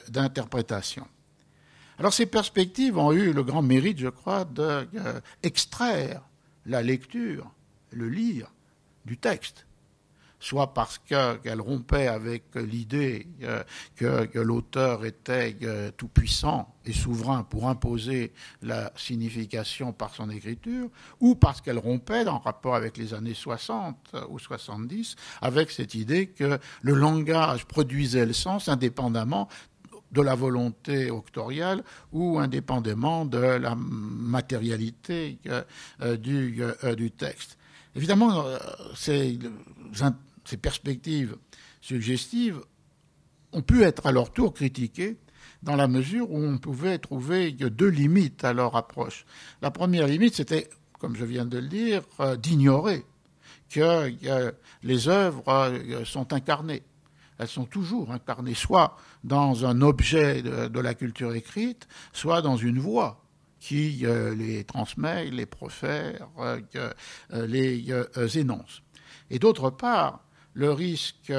d'interprétation. Alors ces perspectives ont eu le grand mérite, je crois, d'extraire de, euh, la lecture, le lire du texte soit parce qu'elle rompait avec euh, l'idée euh, que, l'auteur était tout puissant et souverain pour imposer la signification par son écriture, ou parce qu'elle rompait, en rapport avec les années 60 ou 70, avec cette idée que le langage produisait le sens indépendamment de la volonté auctoriale ou indépendamment de la matérialité euh, euh, euh, du, texte. Évidemment, ces, ces perspectives suggestives ont pu être à leur tour critiquées dans la mesure où on pouvait trouver deux limites à leur approche. La première limite, c'était, comme je viens de le dire, d'ignorer que les œuvres sont incarnées elles sont toujours incarnées soit dans un objet de, la culture écrite, soit dans une voix qui euh, les transmet, les profère, euh, euh, les énonce. Et d'autre part, le risque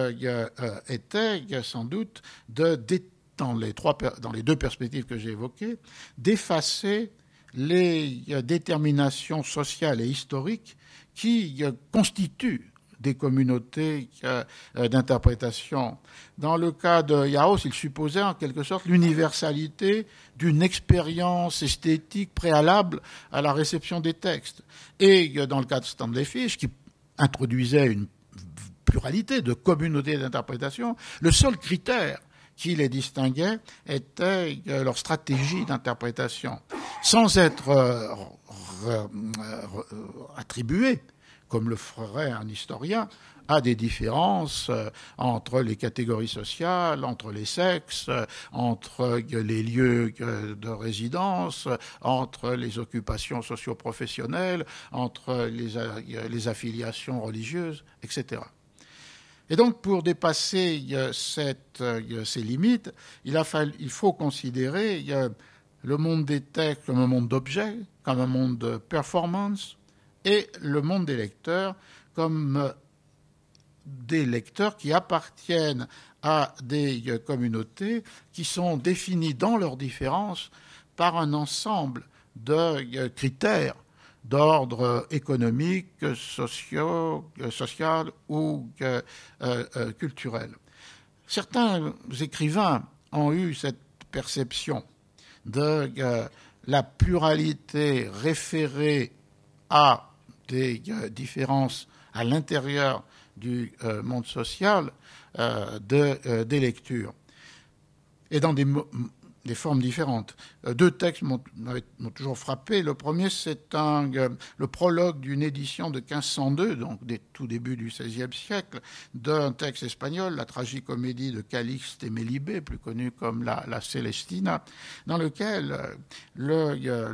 était sans doute de, dans les deux perspectives que j'ai évoquées, d'effacer les déterminations sociales et historiques qui constituent des communautés euh, euh, d'interprétation. Dans le cas de Yaos, il supposait en quelque sorte l'universalité d'une expérience esthétique préalable à la réception des textes. Et euh, dans le cas de Stanley Fish, qui introduisait une pluralité de communautés d'interprétation, le seul critère qui les distinguait était leur stratégie d'interprétation. Sans être attribué comme le ferait un historien, à des différences euh, entre les catégories sociales, entre les sexes, euh, entre euh, les lieux de résidence, entre les occupations socio-professionnelles, entre les, affiliations religieuses, etc. Et donc, pour dépasser ces limites, il, il faut considérer le monde des textes comme un monde d'objets, comme un monde de performance, et le monde des lecteurs comme des lecteurs qui appartiennent à des communautés qui sont définies dans leurs différences par un ensemble de euh, critères d'ordre économique, euh, social ou euh, culturel. Certains écrivains ont eu cette perception de la pluralité référée à des euh, différences à l'intérieur du euh, monde social euh, de, des lectures. Et dans des des formes différentes. Euh, deux textes m'ont toujours frappé. Le premier, c'est euh, le prologue d'une édition de 1502, donc des tout début du XVIe siècle, d'un texte espagnol, la tragicomédie de Calixte et Mélibé, plus connue comme la, la Celestina, dans lequel euh,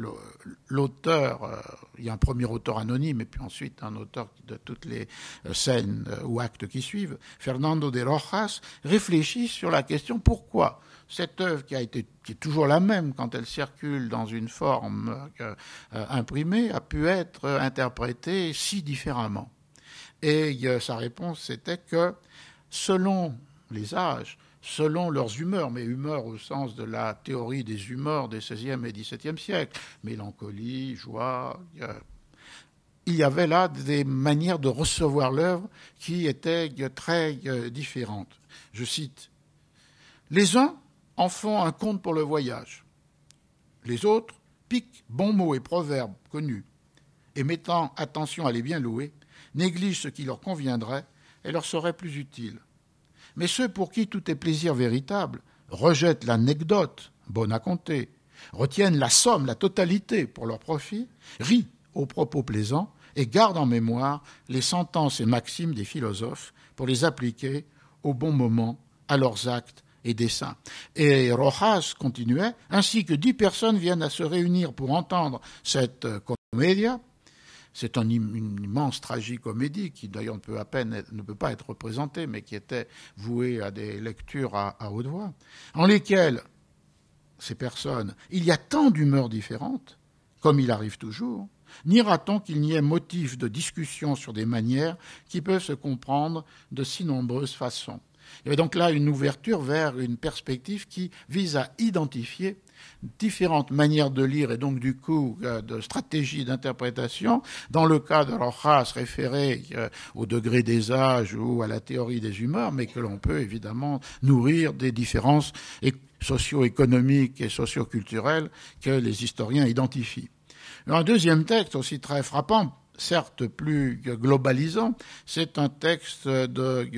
l'auteur, il y a un premier auteur anonyme et puis ensuite un auteur de toutes les scènes ou actes qui suivent, Fernando de Rojas, réfléchit sur la question pourquoi cette œuvre qui, a été, qui est toujours la même quand elle circule dans une forme euh, imprimée a pu être interprétée si différemment. Et euh, sa réponse, c'était que selon les âges, selon leurs humeurs, mais humeurs au sens de la théorie des humeurs des XVIe et XVIIe siècles, mélancolie, joie, euh, il y avait là des manières de recevoir l'œuvre qui étaient très différentes. Je cite, Les uns en font un compte pour le voyage. Les autres piquent bons mots et proverbes connus, et mettant attention à les bien louer, négligent ce qui leur conviendrait et leur serait plus utile. Mais ceux pour qui tout est plaisir véritable rejettent l'anecdote, bonne à compter, retiennent la somme, la totalité pour leur profit, rient aux propos plaisants et gardent en mémoire les sentences et maximes des philosophes pour les appliquer au bon moment à leurs actes et des Et Rojas continuait, ainsi que dix personnes viennent à se réunir pour entendre cette euh, comédia. C'est une immense comédie qui d'ailleurs ne peut à peine ne peut pas être représentée, mais qui était vouée à des lectures à, à haute voix, en lesquelles ces personnes, il y a tant d'humeurs différentes, comme il arrive toujours, N'ira-t-on qu'il n'y ait motif de discussion sur des manières qui peuvent se comprendre de si nombreuses façons il y avait donc là une ouverture vers une perspective qui vise à identifier différentes manières de lire et donc du coup euh, de stratégies d'interprétation. Dans le cas de race référé euh, au degré des âges ou à la théorie des humeurs, mais que l'on peut évidemment nourrir des différences socio-économiques et socio-culturelles que les historiens identifient. Un deuxième texte aussi très frappant, certes plus globalisant, c'est un texte de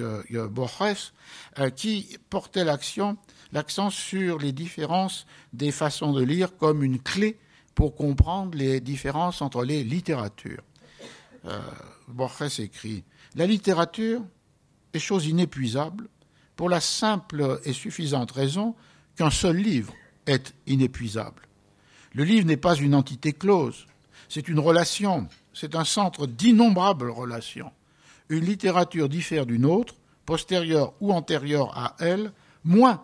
Borges euh, qui portait l'action, l'accent sur les différences des façons de lire comme une clé pour comprendre les différences entre les littératures. Euh, Borges écrit La littérature est chose inépuisable pour la simple et suffisante raison qu'un seul livre est inépuisable. Le livre n'est pas une entité close, c'est une relation c'est un centre d'innombrables relations. Une littérature diffère d'une autre, postérieure ou antérieure à elle, moins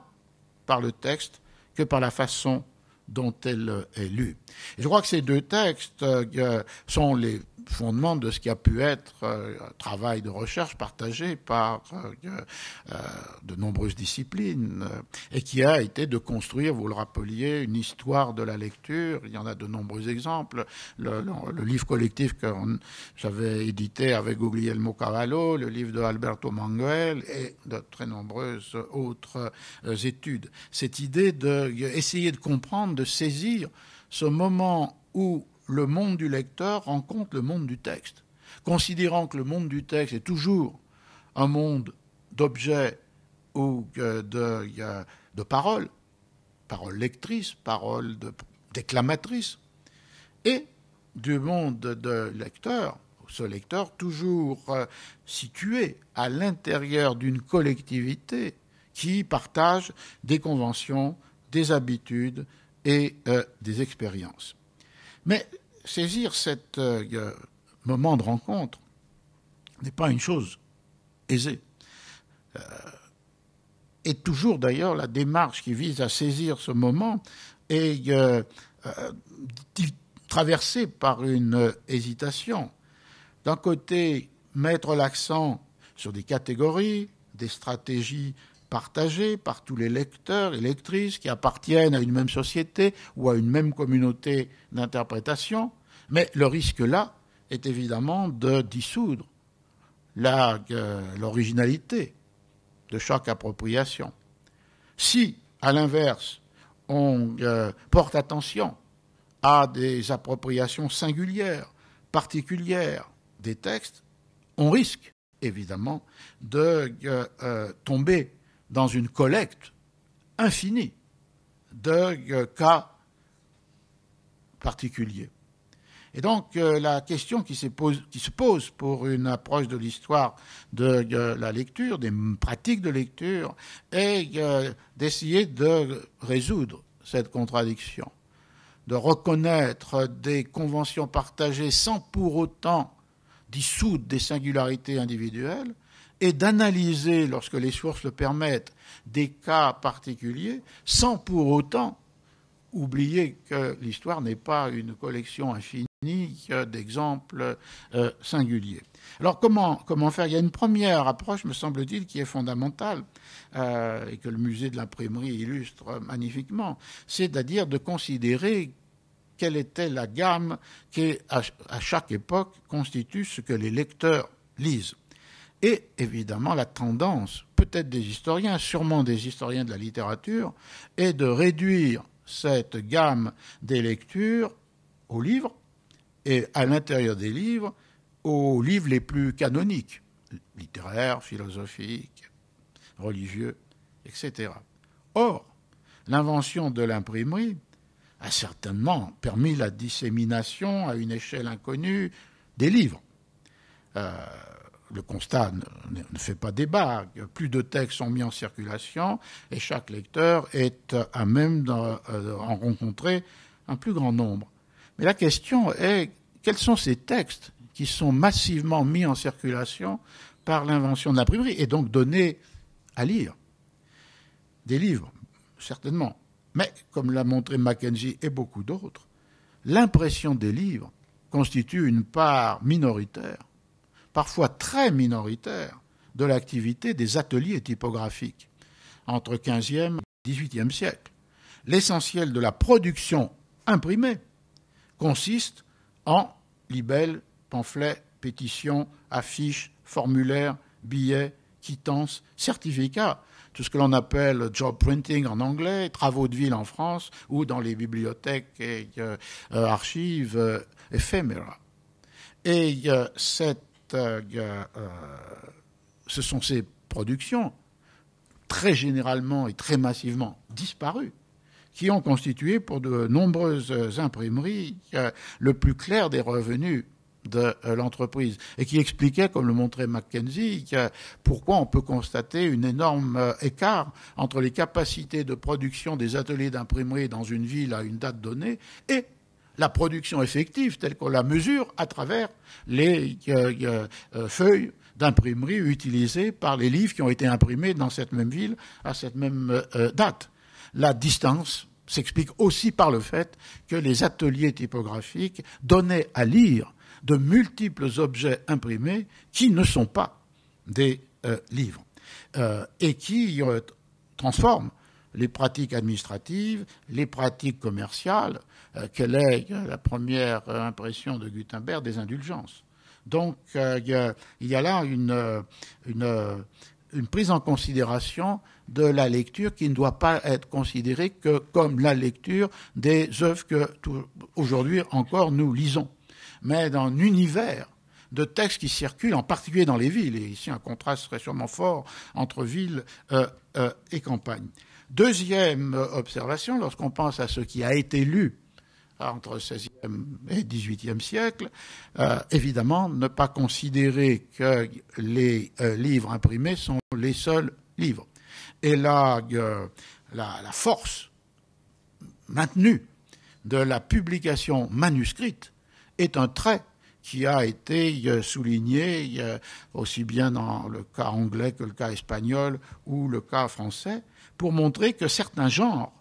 par le texte que par la façon dont elle est lue. je crois que ces deux textes euh, sont les fondement de ce qui a pu être euh, un travail de recherche partagé par euh, euh, de nombreuses disciplines et qui a été de construire, vous le rappeliez, une histoire de la lecture. Il y en a de nombreux exemples. Le, livre collectif que j'avais édité avec Guglielmo Cavallo, le livre de Alberto Manguel et de très nombreuses autres études. Cette idée de, essayer de comprendre, de saisir ce moment où le monde du lecteur rencontre le monde du texte. Considérant que le monde du texte est toujours un monde d'objets ou euh, de, de paroles, paroles lectrices, paroles déclamatrices, et du monde de lecteur, ce lecteur toujours euh, situé à l'intérieur d'une collectivité qui partage des conventions, des habitudes et euh, des expériences. Mais saisir cet euh, moment de rencontre n'est pas une chose aisée. Euh, et toujours d'ailleurs, la démarche qui vise à saisir ce moment est euh, traversée par une hésitation. D'un côté, mettre l'accent sur des catégories, des stratégies partagé par tous les lecteurs et lectrices qui appartiennent à une même société ou à une même communauté d'interprétation. Mais le risque là est évidemment de dissoudre euh, l'originalité de chaque appropriation. Si, à l'inverse, on euh, porte attention à des appropriations singulières, particulières des textes, on risque évidemment de euh, tomber dans une collecte infinie de euh, cas particuliers. Et donc euh, la question qui, qui se pose pour une approche de l'histoire de euh, la lecture, des pratiques de lecture, est d'essayer de résoudre cette contradiction, de reconnaître des conventions partagées sans pour autant dissoudre des singularités individuelles, et d'analyser, lorsque les sources le permettent, des cas particuliers, sans pour autant oublier que l'histoire n'est pas une collection infinie d'exemples euh, singuliers. Alors comment, comment faire Il y a une première approche, me semble-t-il, qui est fondamentale euh, et que le musée de l'imprimerie illustre magnifiquement, c'est-à-dire de considérer quelle était la gamme qui, à chaque époque, constitue ce que les lecteurs lisent et évidemment la tendance, peut-être des historiens, sûrement des historiens de la littérature, est de réduire cette gamme des lectures aux livres et à l'intérieur des livres aux livres les plus canoniques, littéraires, philosophiques, religieux, etc. Or, l'invention de l'imprimerie a certainement permis la dissémination à une échelle inconnue des livres. Euh, le constat ne, fait pas débat. Plus de textes sont mis en circulation et chaque lecteur est à même d'en euh, rencontrer un plus grand nombre. Mais la question est quels sont ces textes qui sont massivement mis en circulation par l'invention de l'imprimerie et donc donnés à lire Des livres, certainement. Mais comme l'a montré Mackenzie et beaucoup d'autres, l'impression des livres constitue une part minoritaire parfois très minoritaire, de l'activité des ateliers typographiques entre XVe et 18 siècle. L'essentiel de la production imprimée consiste en libelles, pamphlets, pétitions, affiches, formulaires, billets, quittances, certificats, tout ce que l'on appelle job printing en anglais, travaux de ville en France ou dans les bibliothèques et euh, euh, archives euh, éphémères. Et cette euh, euh, ce sont ces productions très généralement et très massivement disparues qui ont constitué pour de nombreuses imprimeries euh, le plus clair des revenus de l'entreprise et qui expliquaient, comme le montrait McKenzie, pourquoi on peut constater un énorme écart entre les capacités de production des ateliers d'imprimerie dans une ville à une date donnée et la production effective telle qu'on la mesure à travers les euh, euh, euh, feuilles d'imprimerie utilisées par les livres qui ont été imprimés dans cette même ville à cette même date. La distance s'explique aussi par le fait que les ateliers typographiques donnaient à lire de multiples objets imprimés qui ne sont pas des livres et qui transforment les pratiques administratives, les pratiques commerciales. Euh, quelle est euh, la première euh, impression de Gutenberg des indulgences Donc il, y a, là une, une, prise en considération de la lecture qui ne doit pas être considérée que comme la lecture des œuvres que aujourd'hui encore nous lisons, mais dans univers de textes qui circulent, en particulier dans les villes. Et ici, un contraste serait sûrement fort entre ville euh, euh, et campagne. Deuxième euh, observation, lorsqu'on pense à ce qui a été lu ah, entre XVIe et XVIIIe siècle, évidemment, ne pas considérer que les livres imprimés sont les seuls livres. Et là, la force maintenue de la publication manuscrite est un trait qui a été souligné aussi bien dans le cas anglais que le cas espagnol ou le cas français, pour montrer que certains genres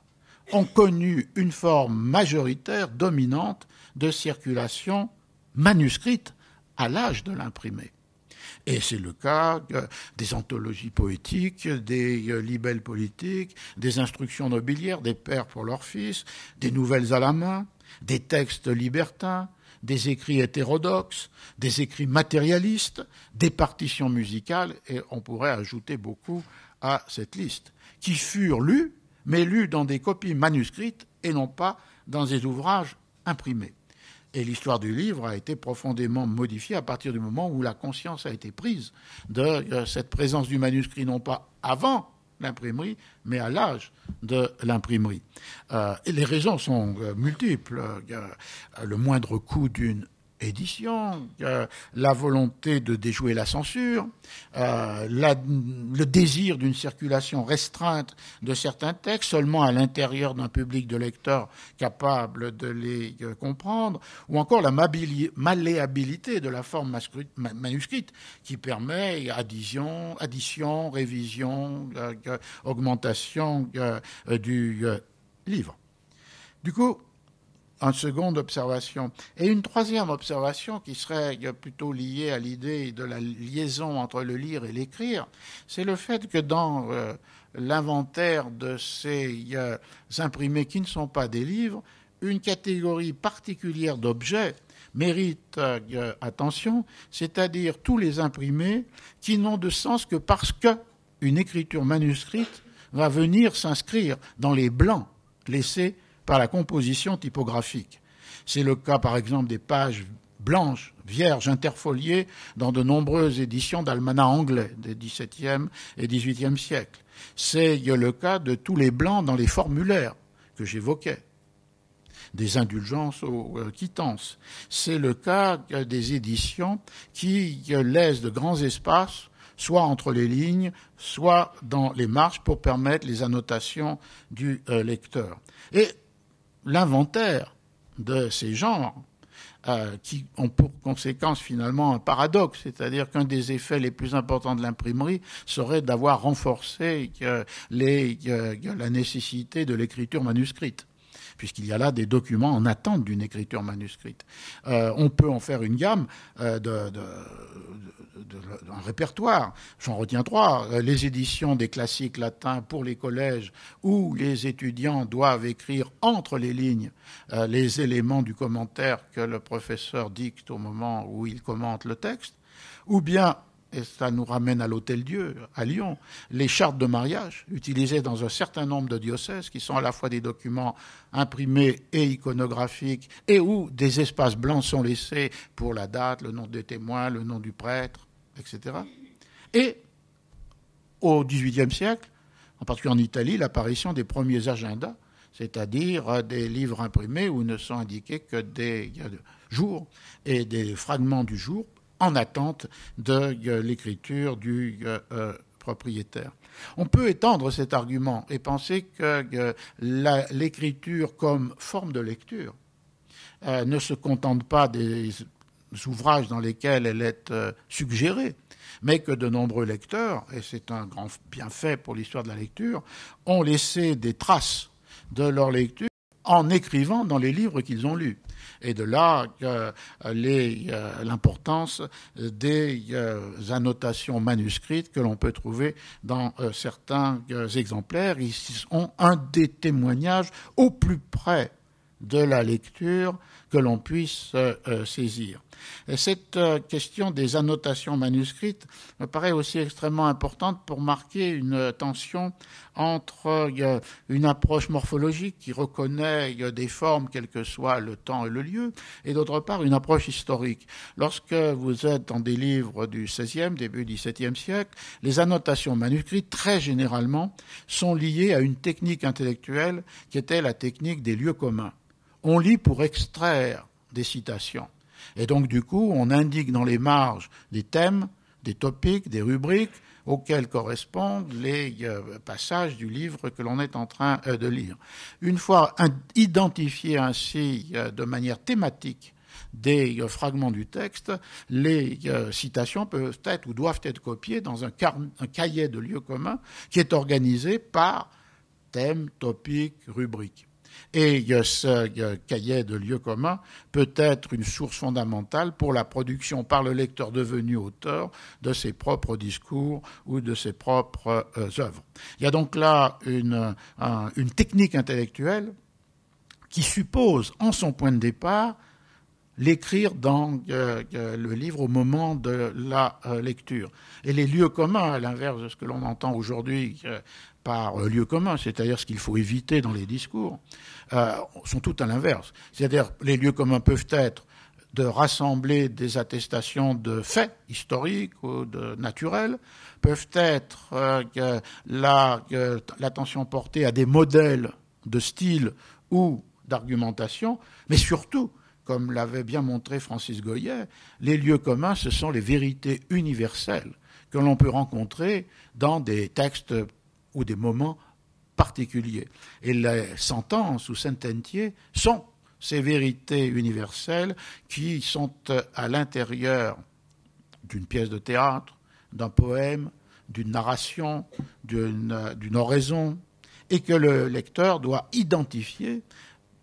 ont connu une forme majoritaire, dominante, de circulation manuscrite à l'âge de l'imprimé. Et c'est le cas euh, des anthologies poétiques, des euh, libelles politiques, des instructions nobilières des pères pour leurs fils, des nouvelles à la main, des textes libertins, des écrits hétérodoxes, des écrits matérialistes, des partitions musicales, et on pourrait ajouter beaucoup à cette liste, qui furent lus, mais lus dans des copies manuscrites et non pas dans des ouvrages imprimés. Et l'histoire du livre a été profondément modifiée à partir du moment où la conscience a été prise de euh, cette présence du manuscrit, non pas avant l'imprimerie, mais à l'âge de l'imprimerie. Euh, et les raisons sont euh, multiples. Euh, le moindre coût d'une édition, euh, la volonté de déjouer la censure, euh, le désir d'une circulation restreinte de certains textes seulement à l'intérieur d'un public de lecteurs capable de les euh, comprendre, ou encore la malléabilité de la forme manuscrite qui permet addition, addition révision, augmentation du livre. Du coup, une seconde observation. Et une troisième observation qui serait plutôt liée à l'idée de la liaison entre le lire et l'écrire, c'est le fait que dans euh, l'inventaire de ces euh, imprimés qui ne sont pas des livres, une catégorie particulière d'objets mérite euh, attention, c'est-à-dire tous les imprimés qui n'ont de sens que parce qu'une écriture manuscrite va venir s'inscrire dans les blancs laissés par la composition typographique. C'est le cas par exemple des pages blanches, vierges, interfoliées dans de nombreuses éditions d'almanach anglais des XVIIe et XVIIIe siècles. C'est le cas de tous les blancs dans les formulaires que j'évoquais des indulgences aux euh, quittances. C'est le cas euh, des éditions qui euh, laissent de grands espaces, soit entre les lignes, soit dans les marches pour permettre les annotations du lecteur. Et l'inventaire de ces genres, euh, qui ont pour conséquence finalement un paradoxe, c'est-à-dire qu'un des effets les plus importants de l'imprimerie serait d'avoir renforcé euh, euh, la nécessité de l'écriture manuscrite puisqu'il y a là des documents en attente d'une écriture manuscrite. Euh, on peut en faire une gamme euh, un répertoire. J'en retiens trois. Euh, les éditions des classiques latins pour les collèges, où les étudiants doivent écrire entre les lignes les éléments du commentaire que le professeur dicte au moment où il commente le texte, ou bien et ça nous ramène à l'Hôtel Dieu, à Lyon, les chartes de mariage utilisées dans un certain nombre de diocèses, qui sont à la fois des documents imprimés et iconographiques, et où des espaces blancs sont laissés pour la date, le nom des témoins, le nom du prêtre, etc. Et au XVIIIe siècle, en particulier en Italie, l'apparition des premiers agendas, c'est-à-dire euh, des livres imprimés où ne sont indiqués que des jours et des fragments du jour en attente de euh, l'écriture du euh, euh, propriétaire. On peut étendre cet argument et penser que l'écriture comme forme de lecture ne se contente pas des ouvrages dans lesquels elle est suggérée, mais que de nombreux lecteurs, et c'est un grand bienfait pour l'histoire de la lecture, ont laissé des traces de leur lecture en écrivant dans les livres qu'ils ont lus. Et de là euh, euh, l'importance des euh, annotations manuscrites que l'on peut trouver dans certains exemplaires. Ils ont un des témoignages au plus près de la lecture que l'on puisse euh, euh, saisir. cette euh, question des annotations manuscrites me paraît aussi extrêmement importante pour marquer une tension entre une approche morphologique qui reconnaît des formes, quel que soit le temps et le lieu, et d'autre part une approche historique. Lorsque vous êtes dans des livres du XVIe, début du XVIIe siècle, les annotations manuscrites, très généralement, sont liées à une technique intellectuelle qui était la technique des lieux communs on lit pour extraire des citations. Et donc, du coup, on indique dans les marges des thèmes, des topics, des rubriques auxquels correspondent les euh, passages du livre que l'on est en train euh, de lire. Une fois identifiés ainsi euh, de manière thématique des fragments du texte, les citations peuvent être ou doivent être copiées dans un, cahier de lieux communs qui est organisé par thème, topic, rubrique. Et ce cahier de lieux communs peut être une source fondamentale pour la production par le lecteur devenu auteur de ses propres discours ou de ses propres euh, œuvres. Il y a donc là une, technique intellectuelle qui suppose en son point de départ l'écrire dans euh, euh, le livre au moment de la lecture. Et les lieux communs, à l'inverse de ce que l'on entend aujourd'hui par euh, lieu commun, c'est-à-dire ce qu'il faut éviter dans les discours, euh, sont tout à l'inverse. C'est-à-dire les lieux communs peuvent être de rassembler des attestations de faits historiques ou de naturels, peuvent être euh, l'attention portée à des modèles de style ou d'argumentation, mais surtout, comme l'avait bien montré Francis Goyet, les lieux communs, ce sont les vérités universelles que l'on peut rencontrer dans des textes ou des moments particuliers. Et les sentences ou sententiers sont ces vérités universelles qui sont euh, à l'intérieur d'une pièce de théâtre, d'un poème, d'une narration, euh, d'une oraison, et que le lecteur doit identifier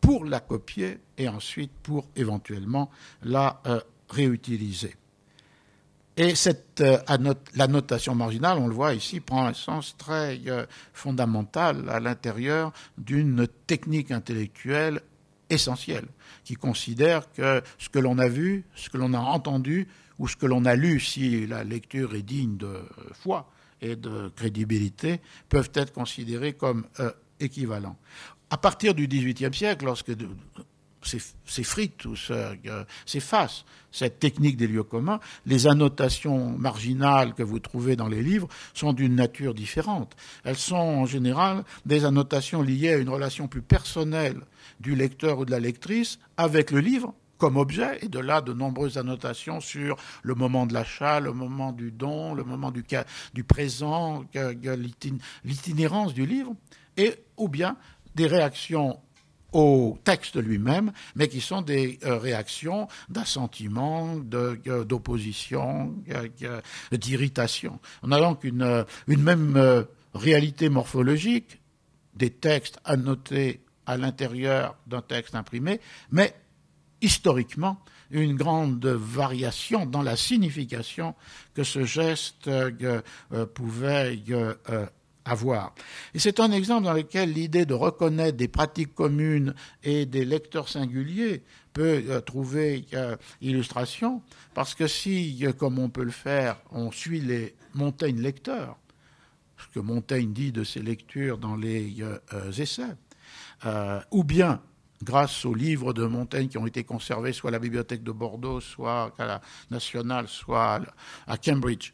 pour la copier et ensuite pour éventuellement la euh, réutiliser. Et cette, euh, la notation marginale, on le voit ici, prend un sens très euh, fondamental à l'intérieur d'une technique intellectuelle essentielle, qui considère que ce que l'on a vu, ce que l'on a entendu, ou ce que l'on a lu, si la lecture est digne de foi et de crédibilité, peuvent être considérés comme euh, équivalents. À partir du XVIIIe siècle, lorsque s'effrite ou s'efface cette technique des lieux communs. Les annotations marginales que vous trouvez dans les livres sont d'une nature différente. Elles sont en général des annotations liées à une relation plus personnelle du lecteur ou de la lectrice avec le livre comme objet, et de là de nombreuses annotations sur le moment de l'achat, le moment du don, le moment du, du présent, l'itinérance du livre, et ou bien des réactions au texte lui-même, mais qui sont des euh, réactions d'assentiment, euh, d'opposition, euh, d'irritation. On a donc une, une même réalité morphologique des textes annotés à l'intérieur d'un texte imprimé, mais historiquement une grande variation dans la signification que ce geste pouvait pouvait avoir. Et c'est un exemple dans lequel l'idée de reconnaître des pratiques communes et des lecteurs singuliers peut euh, trouver euh, illustration, parce que si, euh, comme on peut le faire, on suit les Montaigne lecteurs, ce que Montaigne dit de ses lectures dans les essais, ou bien grâce aux livres de Montaigne qui ont été conservés soit à la bibliothèque de Bordeaux, soit à la nationale, soit à Cambridge,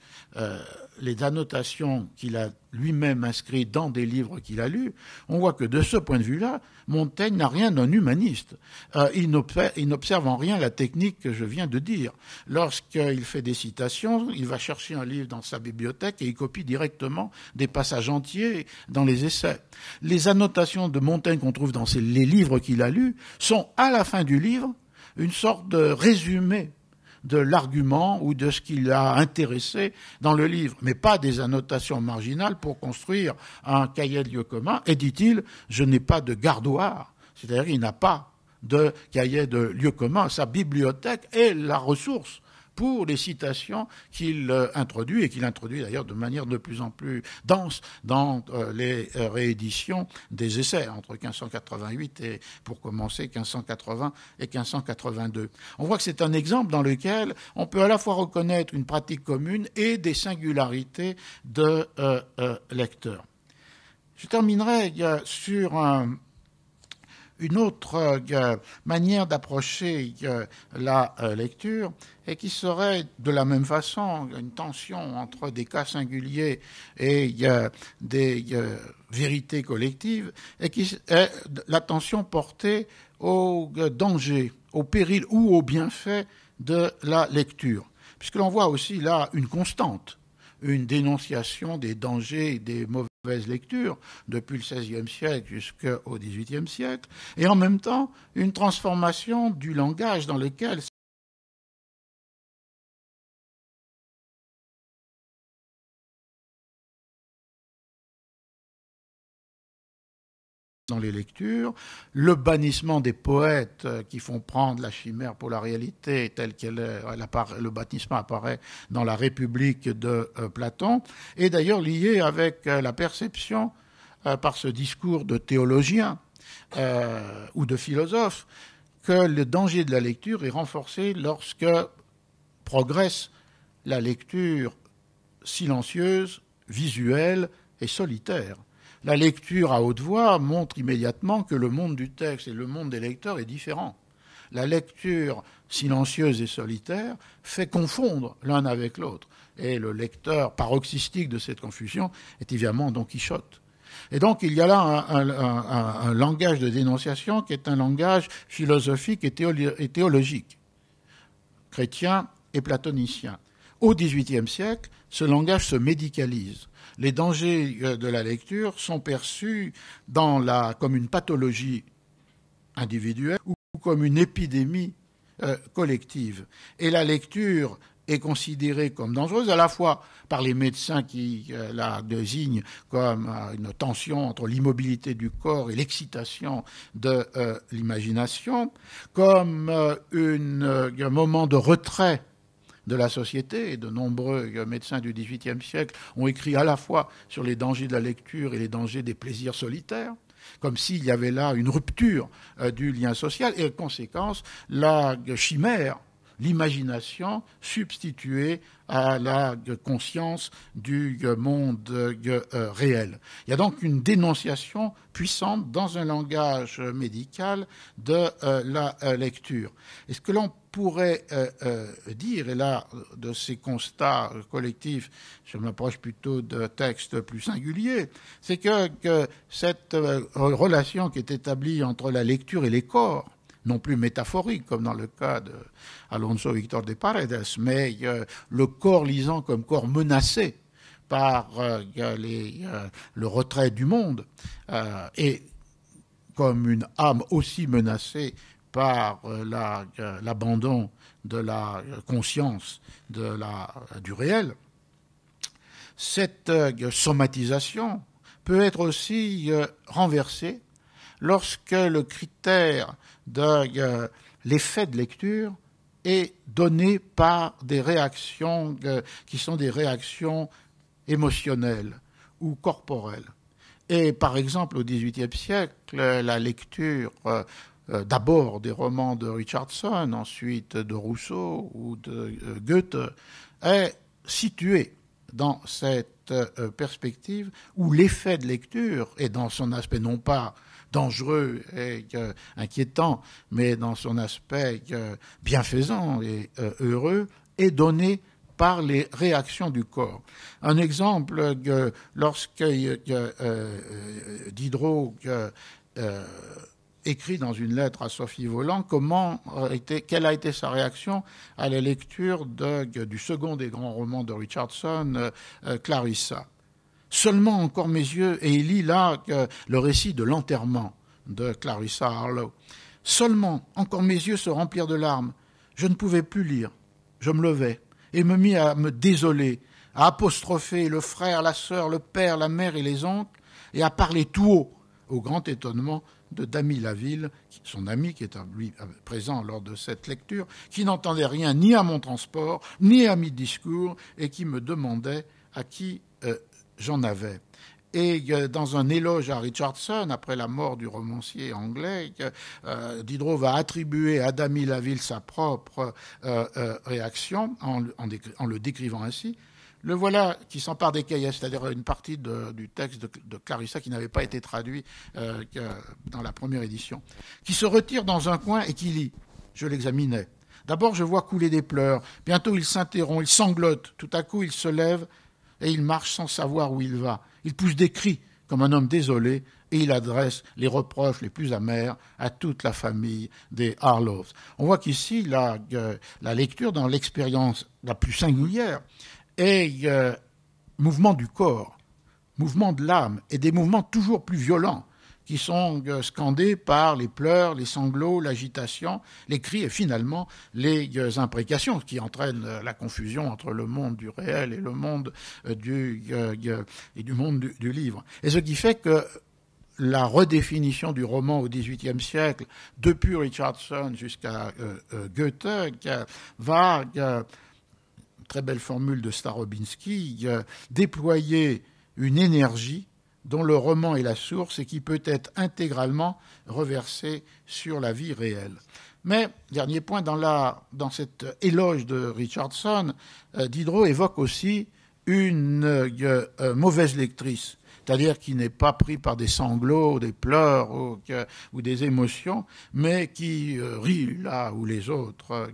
les annotations qu'il a lui-même inscrites dans des livres qu'il a lus, on voit que de ce point de vue-là, Montaigne n'a rien d'un humaniste. Euh, il n'observe en rien la technique que je viens de dire. Lorsqu'il fait des citations, il va chercher un livre dans sa bibliothèque et il copie directement des passages entiers dans les essais. Les annotations de Montaigne qu'on trouve dans les livres qu'il a lus sont à la fin du livre une sorte de résumé de l'argument ou de ce qui l'a intéressé dans le livre, mais pas des annotations marginales pour construire un cahier de lieux commun. Et dit-il, je n'ai pas de gardoir, c'est-à-dire il n'a pas de cahier de lieu commun. Sa bibliothèque est la ressource pour les citations qu'il euh, introduit et qu'il introduit d'ailleurs de manière de plus en plus dense dans euh, les euh, rééditions des essais entre 1588 et pour commencer 1580 et 1582. On voit que c'est un exemple dans lequel on peut à la fois reconnaître une pratique commune et des singularités de lecteurs. Je terminerai sur un, une autre euh, manière d'approcher euh, la euh, lecture et qui serait de la même façon une tension entre des cas singuliers et des vérités collectives et qui est la portée au danger, au péril ou au bienfait de la lecture. Puisque l'on voit aussi là une constante, une dénonciation des dangers, et des mauvais mauvaise lecture depuis le XVIe siècle jusqu'au XVIIIe siècle, et en même temps une transformation du langage dans lequel dans les lectures, le bannissement des poètes euh, qui font prendre la chimère pour la réalité telle qu'elle le bannissement apparaît dans la République de euh, Platon, est d'ailleurs lié avec euh, la perception par ce discours de théologien ou de philosophe que le danger de la lecture est renforcé lorsque progresse la lecture silencieuse, visuelle et solitaire la lecture à haute voix montre immédiatement que le monde du texte et le monde des lecteurs est différent. La lecture silencieuse et solitaire fait confondre l'un avec l'autre. Et le lecteur paroxystique de cette confusion est évidemment Don Quichotte. Et donc il y a là un, langage de dénonciation qui est un langage philosophique et, et théologique, chrétien et platonicien. Au XVIIIe siècle, ce langage se médicalise les dangers euh, de la lecture sont perçus comme une pathologie individuelle ou comme une épidémie euh, collective. Et la lecture est considérée comme dangereuse à la fois par les médecins qui euh, la désignent comme une tension entre l'immobilité du corps et l'excitation de l'imagination, comme un moment de retrait de la société. Et de nombreux médecins du XVIIIe siècle ont écrit à la fois sur les dangers de la lecture et les dangers des plaisirs solitaires comme s'il y avait là une rupture euh, du lien social et, en conséquence, la chimère l'imagination substituée à la conscience du monde euh, réel. Il y a donc une dénonciation puissante dans un langage médical de euh, la euh, lecture. Et ce que l'on pourrait dire, et là, de ces constats collectifs, je m'approche plutôt de textes plus singuliers, c'est que, que cette relation qui est établie entre la lecture et les corps, non plus métaphorique, comme dans le cas de Alonso Victor de Paredes, mais euh, le corps lisant comme corps menacé par euh, euh, le retrait du monde, et comme une âme aussi menacée par l'abandon de la conscience de la, du réel, cette somatisation peut être aussi renversée lorsque le critère de euh, l'effet de lecture est donné par des réactions euh, qui sont des réactions émotionnelles ou corporelles. Et par exemple, au XVIIIe siècle, la lecture euh, d'abord des romans de Richardson, ensuite de Rousseau ou de Goethe, est située dans cette perspective où l'effet de lecture, est dans son aspect non pas dangereux et euh, inquiétant, mais dans son aspect euh, bienfaisant et euh, heureux, est donné par les réactions du corps. Un exemple, lorsque Diderot écrit dans une lettre à Sophie Volant comment quelle a été sa réaction à la lecture du second des grands romans de Richardson, Clarissa seulement encore mes yeux, et il lit là euh, le récit de l'enterrement de Clarissa Harlow. « Seulement encore mes yeux se remplirent de larmes. Je ne pouvais plus lire. Je me levai et me mis à me désoler, à apostropher le frère, la sœur, le père, la mère et les oncles, et à parler tout haut, au grand étonnement de Dami Laville, son ami qui est lui euh, présent lors de cette lecture, qui n'entendait rien ni à mon transport, ni à mes discours, et qui me demandait à qui euh, j'en avais. Et euh, dans un éloge à Richardson, après la mort du romancier anglais, euh, euh, Diderot va attribuer à Dami Laville sa propre réaction en, le décrivant ainsi. Le voilà qui s'empare des cahiers, c'est-à-dire une partie du texte de, Carissa Clarissa qui n'avait pas été traduit dans la première édition, qui se retire dans un coin et qui lit. Je l'examinais. D'abord, je vois couler des pleurs. Bientôt, il s'interrompt, il sanglote. Tout à coup, il se lève et il marche sans savoir où il va. Il pousse des cris comme un homme désolé et il adresse les reproches les plus amers à toute la famille des Harlows. On voit qu'ici, la, euh, lecture dans l'expérience la plus singulière est euh, mouvement du corps, mouvement de l'âme et des mouvements toujours plus violents qui sont euh, scandés par les pleurs, les sanglots, l'agitation, les cris et finalement les euh, imprécations qui entraînent euh, la confusion entre le monde du réel et le monde du, et du monde du, livre. Et ce qui fait que la redéfinition du roman au XVIIIe siècle, depuis Richardson jusqu'à Goethe, va, très belle formule de Starobinski, déployer une énergie dont le roman est la source et qui peut être intégralement reversé sur la vie réelle. Mais, dernier point, dans, la, dans cet éloge de Richardson, euh, Diderot évoque aussi une euh, euh, mauvaise lectrice, c'est-à-dire qui n'est pas pris par des sanglots, des pleurs ou, des émotions, mais qui rit là où les autres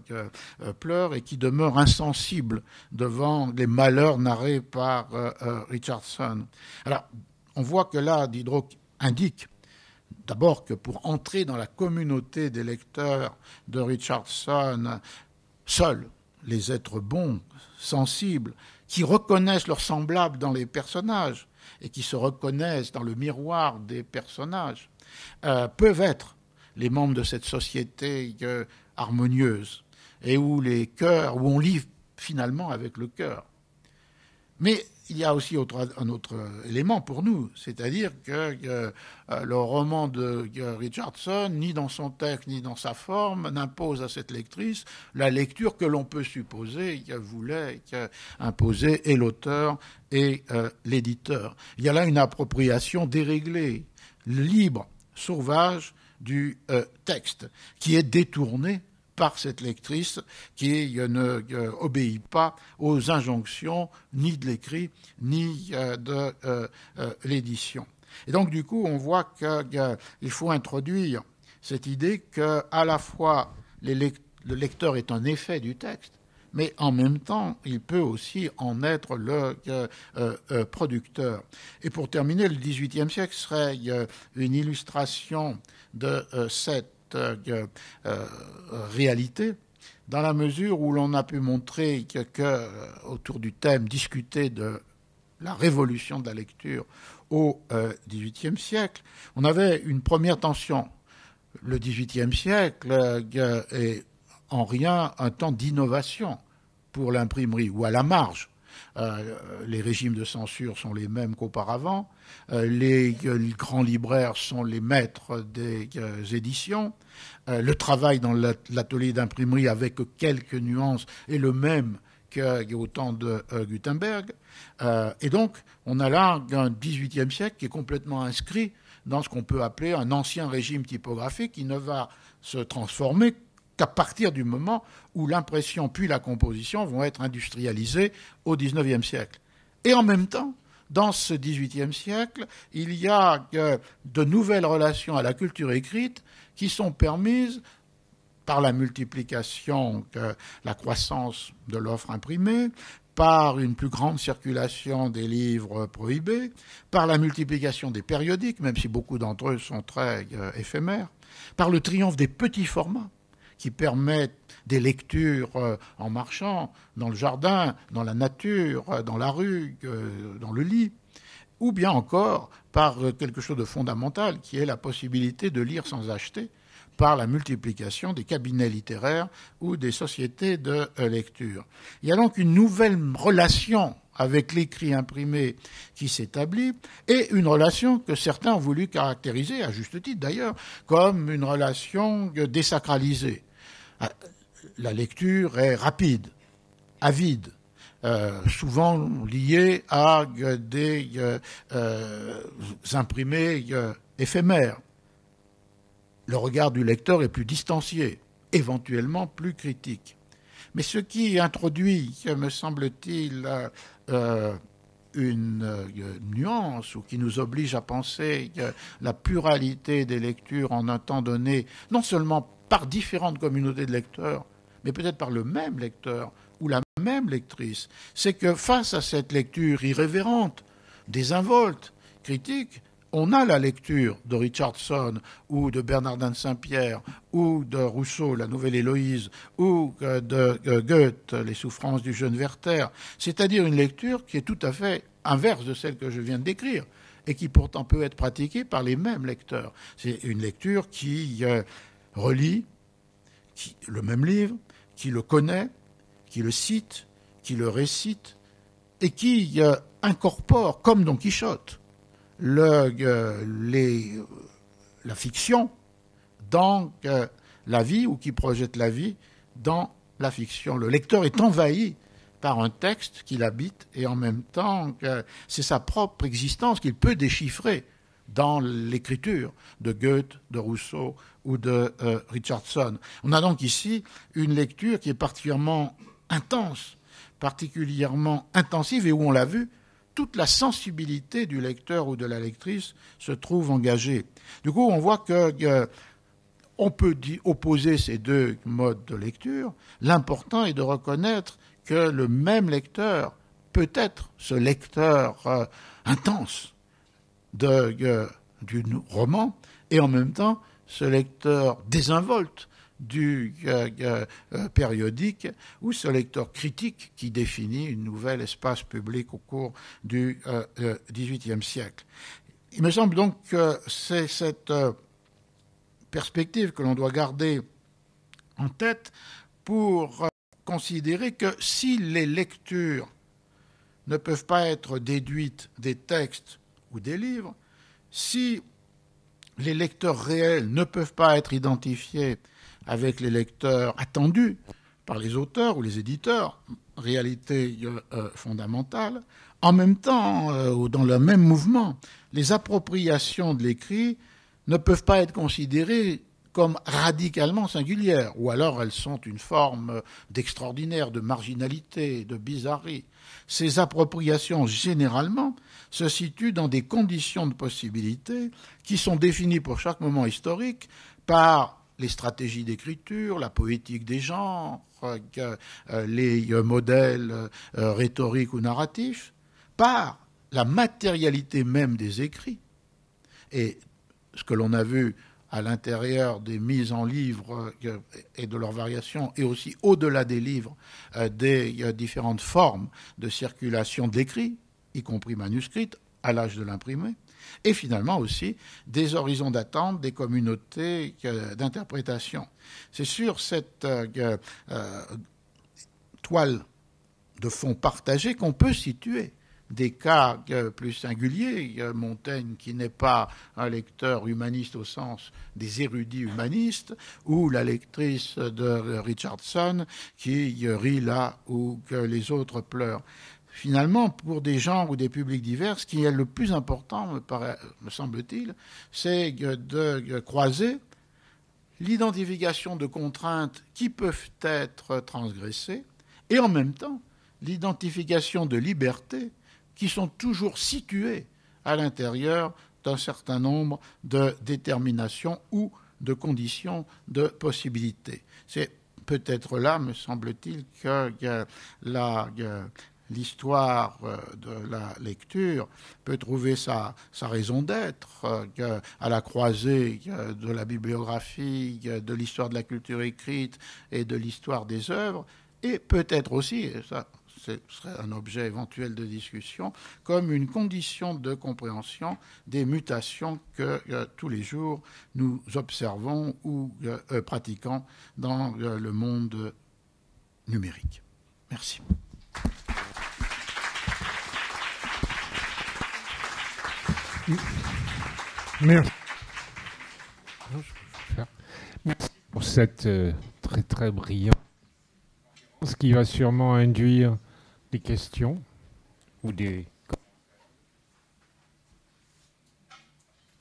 pleurent et qui demeure insensible devant les malheurs narrés par Richardson. Alors, on voit que là, Diderot indique d'abord que pour entrer dans la communauté des lecteurs de Richardson, seuls les êtres bons, sensibles, qui reconnaissent leurs semblables dans les personnages et qui se reconnaissent dans le miroir des personnages, euh, peuvent être les membres de cette société euh, harmonieuse et où les cœurs, où on lit finalement avec le cœur. Mais il y a aussi un autre euh, élément pour nous, c'est-à-dire que, euh, le roman de euh, Richardson, ni dans son texte, ni dans sa forme, n'impose à cette lectrice la lecture que l'on peut supposer qu'elle voulait imposer et l'auteur et l'éditeur. Il y a là une appropriation déréglée, libre, sauvage du texte, qui est détournée par cette lectrice qui ne obéit pas aux injonctions ni de l'écrit ni euh, de euh, euh, l'édition. Et donc du coup, on voit qu'il faut introduire cette idée que à la fois le lecteur est un effet du texte, mais en même temps, il peut aussi en être le producteur. Et pour terminer, le XVIIIe siècle serait une illustration de cette euh, euh, réalité dans la mesure où l'on a pu montrer que, euh, autour du thème discuté de la révolution de la lecture au XVIIIe siècle, on avait une première tension. Le XVIIIe siècle est en rien un temps d'innovation pour l'imprimerie ou à la marge euh, les régimes de censure sont les mêmes qu'auparavant, euh, euh, les grands libraires sont les maîtres des éditions, le travail dans l'atelier d'imprimerie avec quelques nuances est le même qu'au temps de Gutenberg. et donc, on a là un XVIIIe siècle qui est complètement inscrit dans ce qu'on peut appeler un ancien régime typographique qui ne va se transformer à partir du moment où l'impression puis la composition vont être industrialisées au XIXe siècle. Et en même temps, dans ce XVIIIe siècle, il y a euh, de nouvelles relations à la culture écrite qui sont permises par la multiplication, euh, la croissance de l'offre imprimée, par une plus grande circulation des livres prohibés, par la multiplication des périodiques, même si beaucoup d'entre eux sont très euh, éphémères, par le triomphe des petits formats qui permettent des lectures euh, en marchant, dans le jardin, dans la nature, euh, dans la rue, euh, dans le lit, ou bien encore par quelque chose de fondamental qui est la possibilité de lire sans acheter par la multiplication des cabinets littéraires ou des sociétés de lecture. Il y a donc une nouvelle relation avec l'écrit imprimé qui s'établit, et une relation que certains ont voulu caractériser, à juste titre d'ailleurs, comme une relation désacralisée. Ah, la lecture est rapide, avide, euh, souvent liée à des euh, euh, imprimés éphémères. Le regard du lecteur est plus distancié, éventuellement plus critique. Mais ce qui introduit, me semble-t-il, une nuance ou qui nous oblige à penser que la pluralité des lectures en un temps donné, non seulement par différentes communautés de lecteurs, mais peut-être par le même lecteur ou la même lectrice, c'est que face à cette lecture irrévérente, désinvolte, critique, on a la lecture de Richardson ou de Bernardin de Saint-Pierre ou de Rousseau, la nouvelle Héloïse, ou de Goethe, les souffrances du jeune Werther, c'est-à-dire une lecture qui est tout à fait inverse de celle que je viens de décrire et qui pourtant peut être pratiquée par les mêmes lecteurs. C'est une lecture qui euh, relit le même livre, qui le connaît, qui le cite, qui le récite, et qui incorpore, comme Don Quichotte, euh, la fiction dans euh, la vie, ou qui projette la vie dans la fiction. Le lecteur est envahi par un texte qu'il habite, et en même temps, euh, c'est sa propre existence qu'il peut déchiffrer dans l'écriture de Goethe, de Rousseau ou de euh, Richardson. On a donc ici une lecture qui est particulièrement intense, particulièrement intensive et où on l'a vu, toute la sensibilité du lecteur ou de la lectrice se trouve engagée. Du coup, on voit que euh, on peut opposer ces deux modes de lecture. L'important est de reconnaître que le même lecteur peut être ce lecteur euh, intense, de, euh, du roman, et en même temps ce lecteur désinvolte du euh, euh, périodique ou ce lecteur critique qui définit un nouvel espace public au cours du XVIIIe siècle. Il me semble donc que c'est cette perspective que l'on doit garder en tête pour considérer que si les lectures ne peuvent pas être déduites des textes ou des livres, si les lecteurs réels ne peuvent pas être identifiés avec les lecteurs attendus par les auteurs ou les éditeurs, réalité euh, euh, fondamentale, en même temps, euh, ou dans le même mouvement, les appropriations de l'écrit ne peuvent pas être considérées comme radicalement singulières, ou alors elles sont une forme d'extraordinaire, de marginalité, de bizarrerie. Ces appropriations, généralement, se situe dans des conditions de possibilité qui sont définies pour chaque moment historique par les stratégies d'écriture, la poétique des genres, euh, les euh, modèles euh, rhétoriques ou narratifs, par la matérialité même des écrits. Et ce que l'on a vu à l'intérieur des mises en livres et de leurs variations, et aussi au-delà des livres, des différentes formes de circulation d'écrits, y compris manuscrites, à l'âge de l'imprimer, et finalement aussi des horizons d'attente des communautés euh, d'interprétation. C'est sur cette euh, euh, toile de fond partagé qu'on peut situer des cas plus singuliers, Montaigne qui n'est pas un lecteur humaniste au sens des érudits humanistes, ou la lectrice de Richardson qui rit là où les autres pleurent finalement, pour des gens ou des publics divers, ce qui est le plus important, me, semble-t-il, c'est de croiser l'identification de contraintes qui peuvent être transgressées et en même temps l'identification de libertés qui sont toujours situées à l'intérieur d'un certain nombre de déterminations ou de conditions de possibilités. C'est peut-être là, me semble-t-il, que la, l'histoire euh, de la lecture peut trouver sa, sa raison d'être euh, à la croisée euh, de la bibliographie, de l'histoire de la culture écrite et de l'histoire des œuvres, et peut-être aussi, et ça ce serait un objet éventuel de discussion, comme une condition de compréhension des mutations que tous les jours nous observons ou pratiquons dans le monde numérique. Merci. Merci. pour cette euh, très très brillante ce qui va sûrement induire des questions ou des.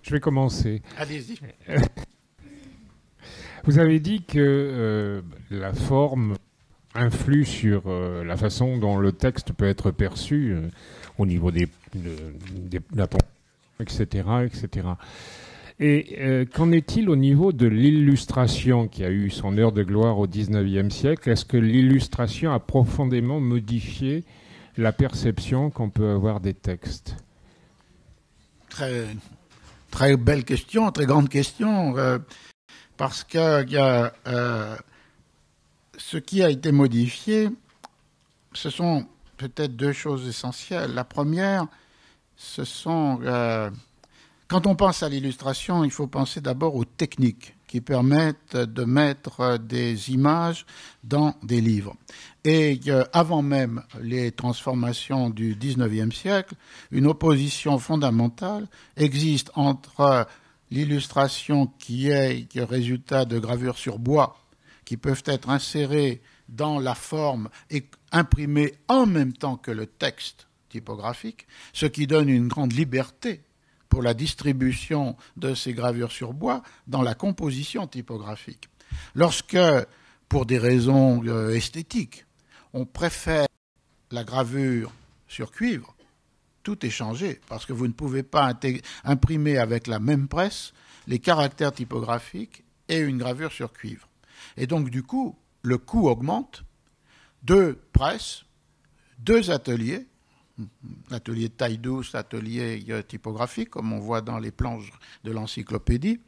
Je vais commencer. allez Vous avez dit que euh, la forme influe sur euh, la façon dont le texte peut être perçu au niveau des, des, etc., etc. Et euh, qu'en est-il au niveau de l'illustration qui a eu son heure de gloire au XIXe siècle Est-ce que l'illustration a profondément modifié la perception qu'on peut avoir des textes Très, belle question, très grande question, euh, parce que y a, euh, ce qui a été modifié, ce sont peut-être deux choses essentielles. La première, ce sont... Euh, quand on pense à l'illustration, il faut penser d'abord aux techniques qui permettent de mettre des images dans des livres. Et euh, avant même les transformations du XIXe siècle, une opposition fondamentale existe entre l'illustration qui est résultat de gravures sur bois, qui peuvent être insérées dans la forme et imprimées en même temps que le texte typographique, ce qui donne une grande liberté pour la distribution de ces gravures sur bois dans la composition typographique. Lorsque, pour des raisons euh, esthétiques, on préfère la gravure sur cuivre, tout est changé, parce que vous ne pouvez pas imprimer avec la même presse les caractères typographiques et une gravure sur cuivre. Et donc, du coup, le coût augmente. Deux presses, deux ateliers, Mm-hmm. Atelier de taille douce, atelier euh, typographique, comme on voit dans les planches de l'encyclopédie.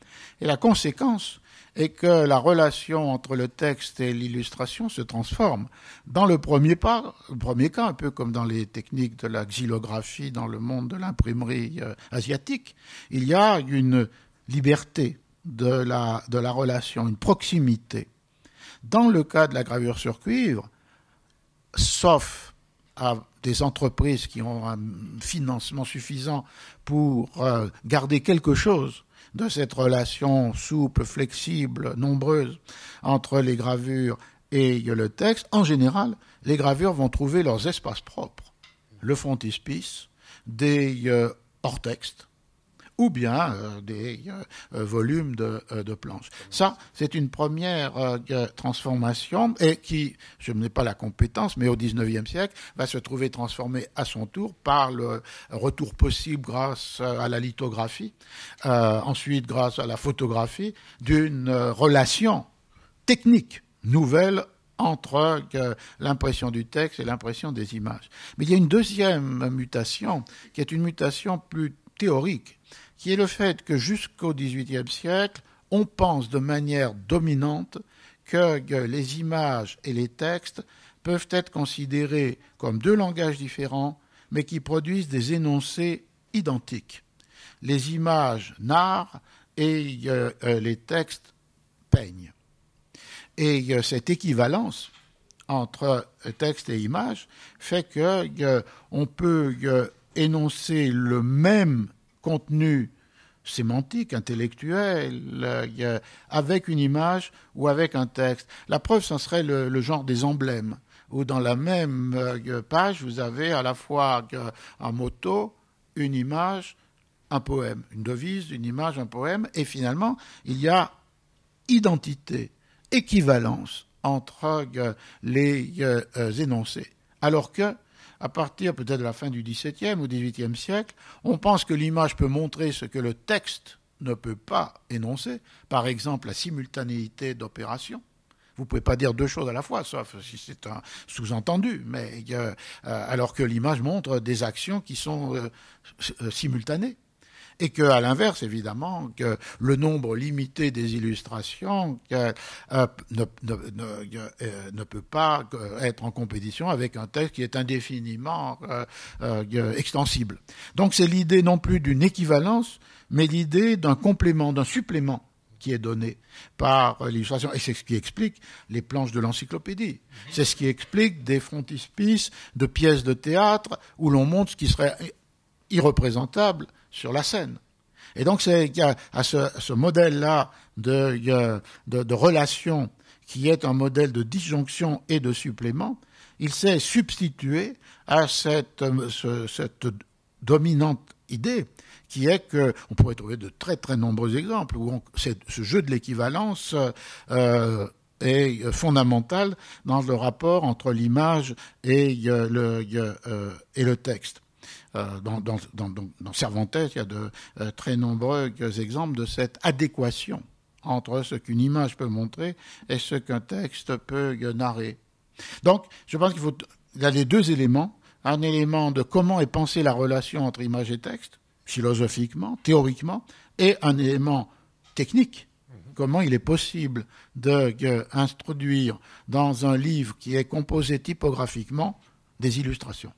Et la conséquence est que la relation entre le texte et l'illustration se transforme. Dans le premier, premier cas, un peu comme dans les techniques de la xylographie dans le monde de l'imprimerie euh, asiatique, il y a une liberté de la relation, une proximité. Dans le cas de la gravure sur cuivre, sauf à des entreprises qui ont un financement suffisant pour euh, garder quelque chose de cette relation souple, flexible, nombreuse entre les gravures et le texte, en général, les gravures vont trouver leurs espaces propres. Le frontispice, des euh, hors-textes, ou bien euh, des euh, euh, volumes de, planches. Ça, c'est une première transformation et qui, je n'ai pas la compétence, mais au XIXe siècle, va se trouver transformée à son tour par le retour possible grâce à la lithographie, ensuite grâce à la photographie, d'une relation technique nouvelle entre l'impression du texte et l'impression des images. Mais il y a une deuxième mutation qui est une mutation plus théorique qui est le fait que jusqu'au XVIIIe siècle, on pense de manière dominante que les images et les textes peuvent être considérés comme deux langages différents, mais qui produisent des énoncés identiques. Les images narrent et euh, euh, les textes peignent. Et euh, cette équivalence entre texte et image fait que on peut énoncer le même contenu sémantique, intellectuel, euh, avec une image ou avec un texte. La preuve, ce serait le, genre des emblèmes, où dans la même euh, page, vous avez à la fois euh, un motto, une image, un poème, une devise, une image, un poème, et finalement, il y a identité, équivalence entre les énoncés. Alors que à partir peut-être de la fin du XVIIe ou XVIIIe siècle, on pense que l'image peut montrer ce que le texte ne peut pas énoncer, par exemple la simultanéité d'opérations. Vous ne pouvez pas dire deux choses à la fois, sauf si c'est un sous-entendu, mais euh, euh, alors que l'image montre des actions qui sont euh, simultanées et que, à l'inverse, évidemment, que le nombre limité des illustrations euh, euh, ne, peut pas euh, être en compétition avec un texte qui est indéfiniment extensible. Donc c'est l'idée non plus d'une équivalence, mais l'idée d'un complément, d'un supplément qui est donné par l'illustration. Et c'est ce qui explique les planches de l'encyclopédie. Mhm. C'est ce qui explique des frontispices de pièces de théâtre où l'on montre ce qui serait irreprésentable sur la scène. Et donc c'est à, ce, modèle-là euh, de, de, relation qui est un modèle de disjonction et de supplément, il s'est substitué à cette, euh, cette dominante idée qui est que on pourrait trouver de très très nombreux exemples où ce jeu de l'équivalence euh, est fondamental dans le rapport entre l'image et, et le texte. Euh, dans, Cervantes, il y a de euh, très nombreux exemples de cette adéquation entre ce qu'une image peut montrer et ce qu'un texte peut euh, narrer. Donc, je pense qu'il faut, y a les deux éléments, un élément de comment est pensée la relation entre image et texte, philosophiquement, théoriquement, et un élément technique. Comment il est possible d'introduire dans un livre qui est composé typographiquement des illustrations.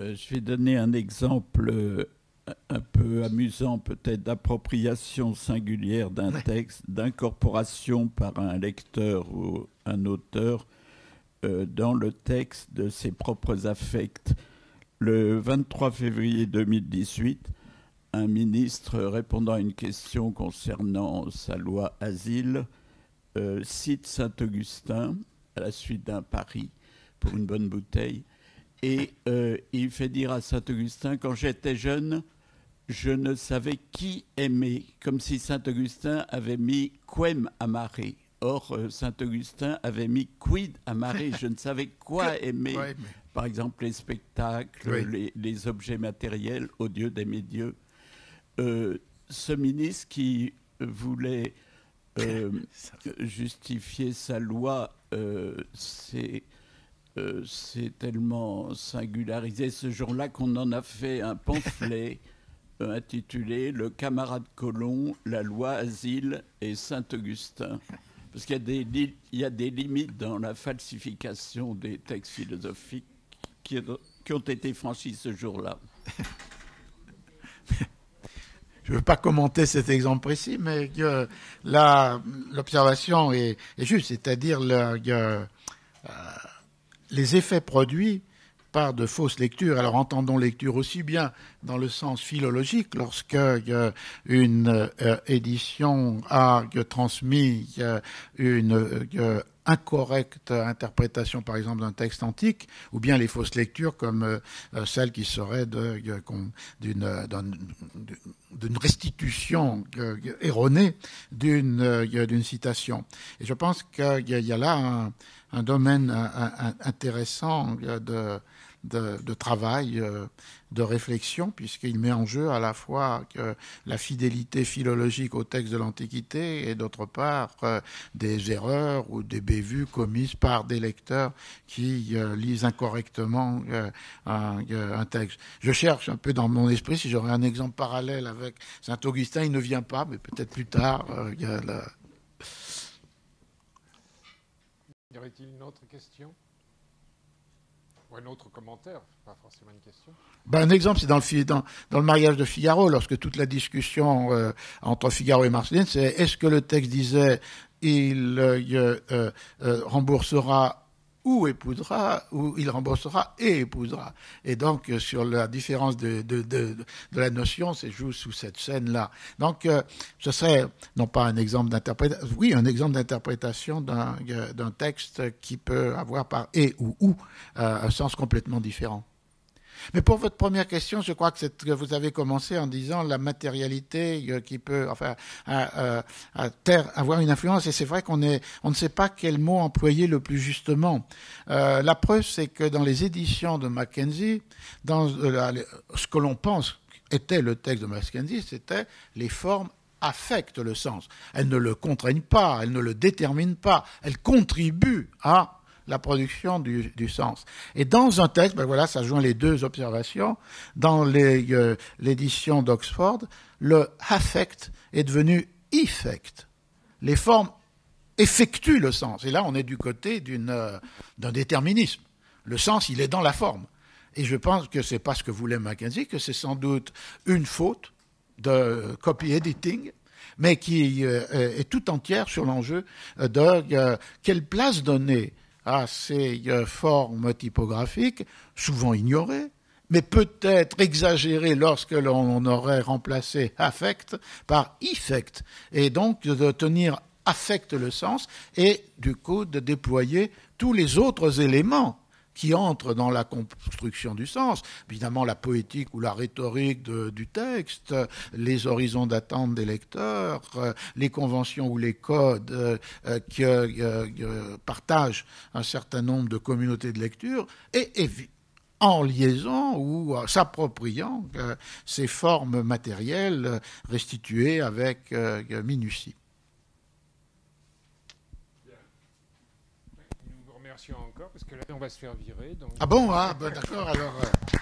Euh, je vais donner un exemple euh, un peu amusant peut-être d'appropriation singulière d'un texte, d'incorporation par un lecteur ou un auteur euh, dans le texte de ses propres affects. Le 23 février 2018, un ministre répondant à une question concernant sa loi asile cite Saint-Augustin à la suite d'un pari pour une bonne bouteille et euh, il fait dire à Saint-Augustin, quand j'étais jeune, je ne savais qui aimer, comme si Saint-Augustin avait mis quem Marie. Or, euh, Saint-Augustin avait mis quid à marée, je ne savais quoi aimer. Par exemple, les spectacles, les, objets matériels, au Dieu d'aimer Dieu. Euh, ce ministre qui voulait justifier sa loi, c'est euh, c'est tellement singularisé ce jour-là qu'on en a fait un pamphlet euh, intitulé Le camarade Colomb, la loi asile et Saint-Augustin. Parce qu'il y, a des limites dans la falsification des textes philosophiques qui, ont été franchis ce jour-là. je ne veux pas commenter cet exemple précis, mais l'observation est, juste, c'est-à-dire que euh, les effets produits par de fausses lectures. Alors entendons lecture aussi bien dans le sens philologique, lorsque euh, une euh, édition a transmis euh, une incorrecte interprétation, par exemple, d'un texte antique, ou bien les fausses lectures comme celles qui seraient d'une restitution erronée d'une citation. Et je pense qu'il y a là un, un domaine intéressant de, de, travail, euh, de réflexion, puisqu'il met en jeu à la fois la fidélité philologique au texte de l'Antiquité et d'autre part euh, des erreurs ou des bévues commises par des lecteurs qui euh, lisent incorrectement un, texte. Je cherche un peu dans mon esprit si j'aurais un exemple parallèle avec Saint Augustin, il ne vient pas, mais peut-être plus tard. la... Y aurait-il une autre question ou un autre commentaire, pas forcément une question. Ben, un exemple, c'est dans le, mariage de Figaro, lorsque toute la discussion euh, entre Figaro et Marceline, c'est est-ce que le texte disait il euh, euh, remboursera ou épousera, ou il remboursera et épousera. Et donc, euh, sur la différence de, la notion, c'est joue sous cette scène-là. Donc, euh, ce serait, non pas un exemple d'interprétation, oui, un exemple d'interprétation euh, d'un texte qui peut avoir par et ou ou un sens complètement différent. Mais pour votre première question, je crois que, vous avez commencé en disant la matérialité euh, qui peut euh, avoir une influence. Et c'est vrai qu'on on ne sait pas quel mot employer le plus justement. Euh, la preuve, c'est que dans les éditions de Mackenzie, dans ce que l'on pense était le texte de Mackenzie, c'était les formes affectent le sens. Elles ne le contraignent pas, elles ne le déterminent pas, elles contribuent à la production du, sens. Et dans un texte, ben voilà, ça joint les deux observations, dans euh, l'édition d'Oxford, le affect est devenu effect. Les formes effectuent le sens. Et là, on est du côté euh, d'un déterminisme. Le sens, il est dans la forme. Et je pense que ce n'est pas ce que voulait Mackenzie, que c'est sans doute une faute de copy editing, mais qui euh, est tout entière sur l'enjeu de quelle place donner à ces euh, formes typographiques, souvent ignorées, mais peut-être exagérées lorsque l'on aurait remplacé affect par effect, et donc de tenir affect » le sens et du coup de déployer tous les autres éléments qui entrent dans la construction du sens. Évidemment, la poétique ou la rhétorique du texte, les horizons d'attente des lecteurs, euh, les conventions ou les codes euh, euh, qui partagent un certain nombre de communautés de lecture, et, en liaison ou s'appropriant ces formes matérielles restituées avec minutie. remercions encore parce que là, on va se faire virer. Donc... Ah bon Ah, bah, d'accord, alors. Euh.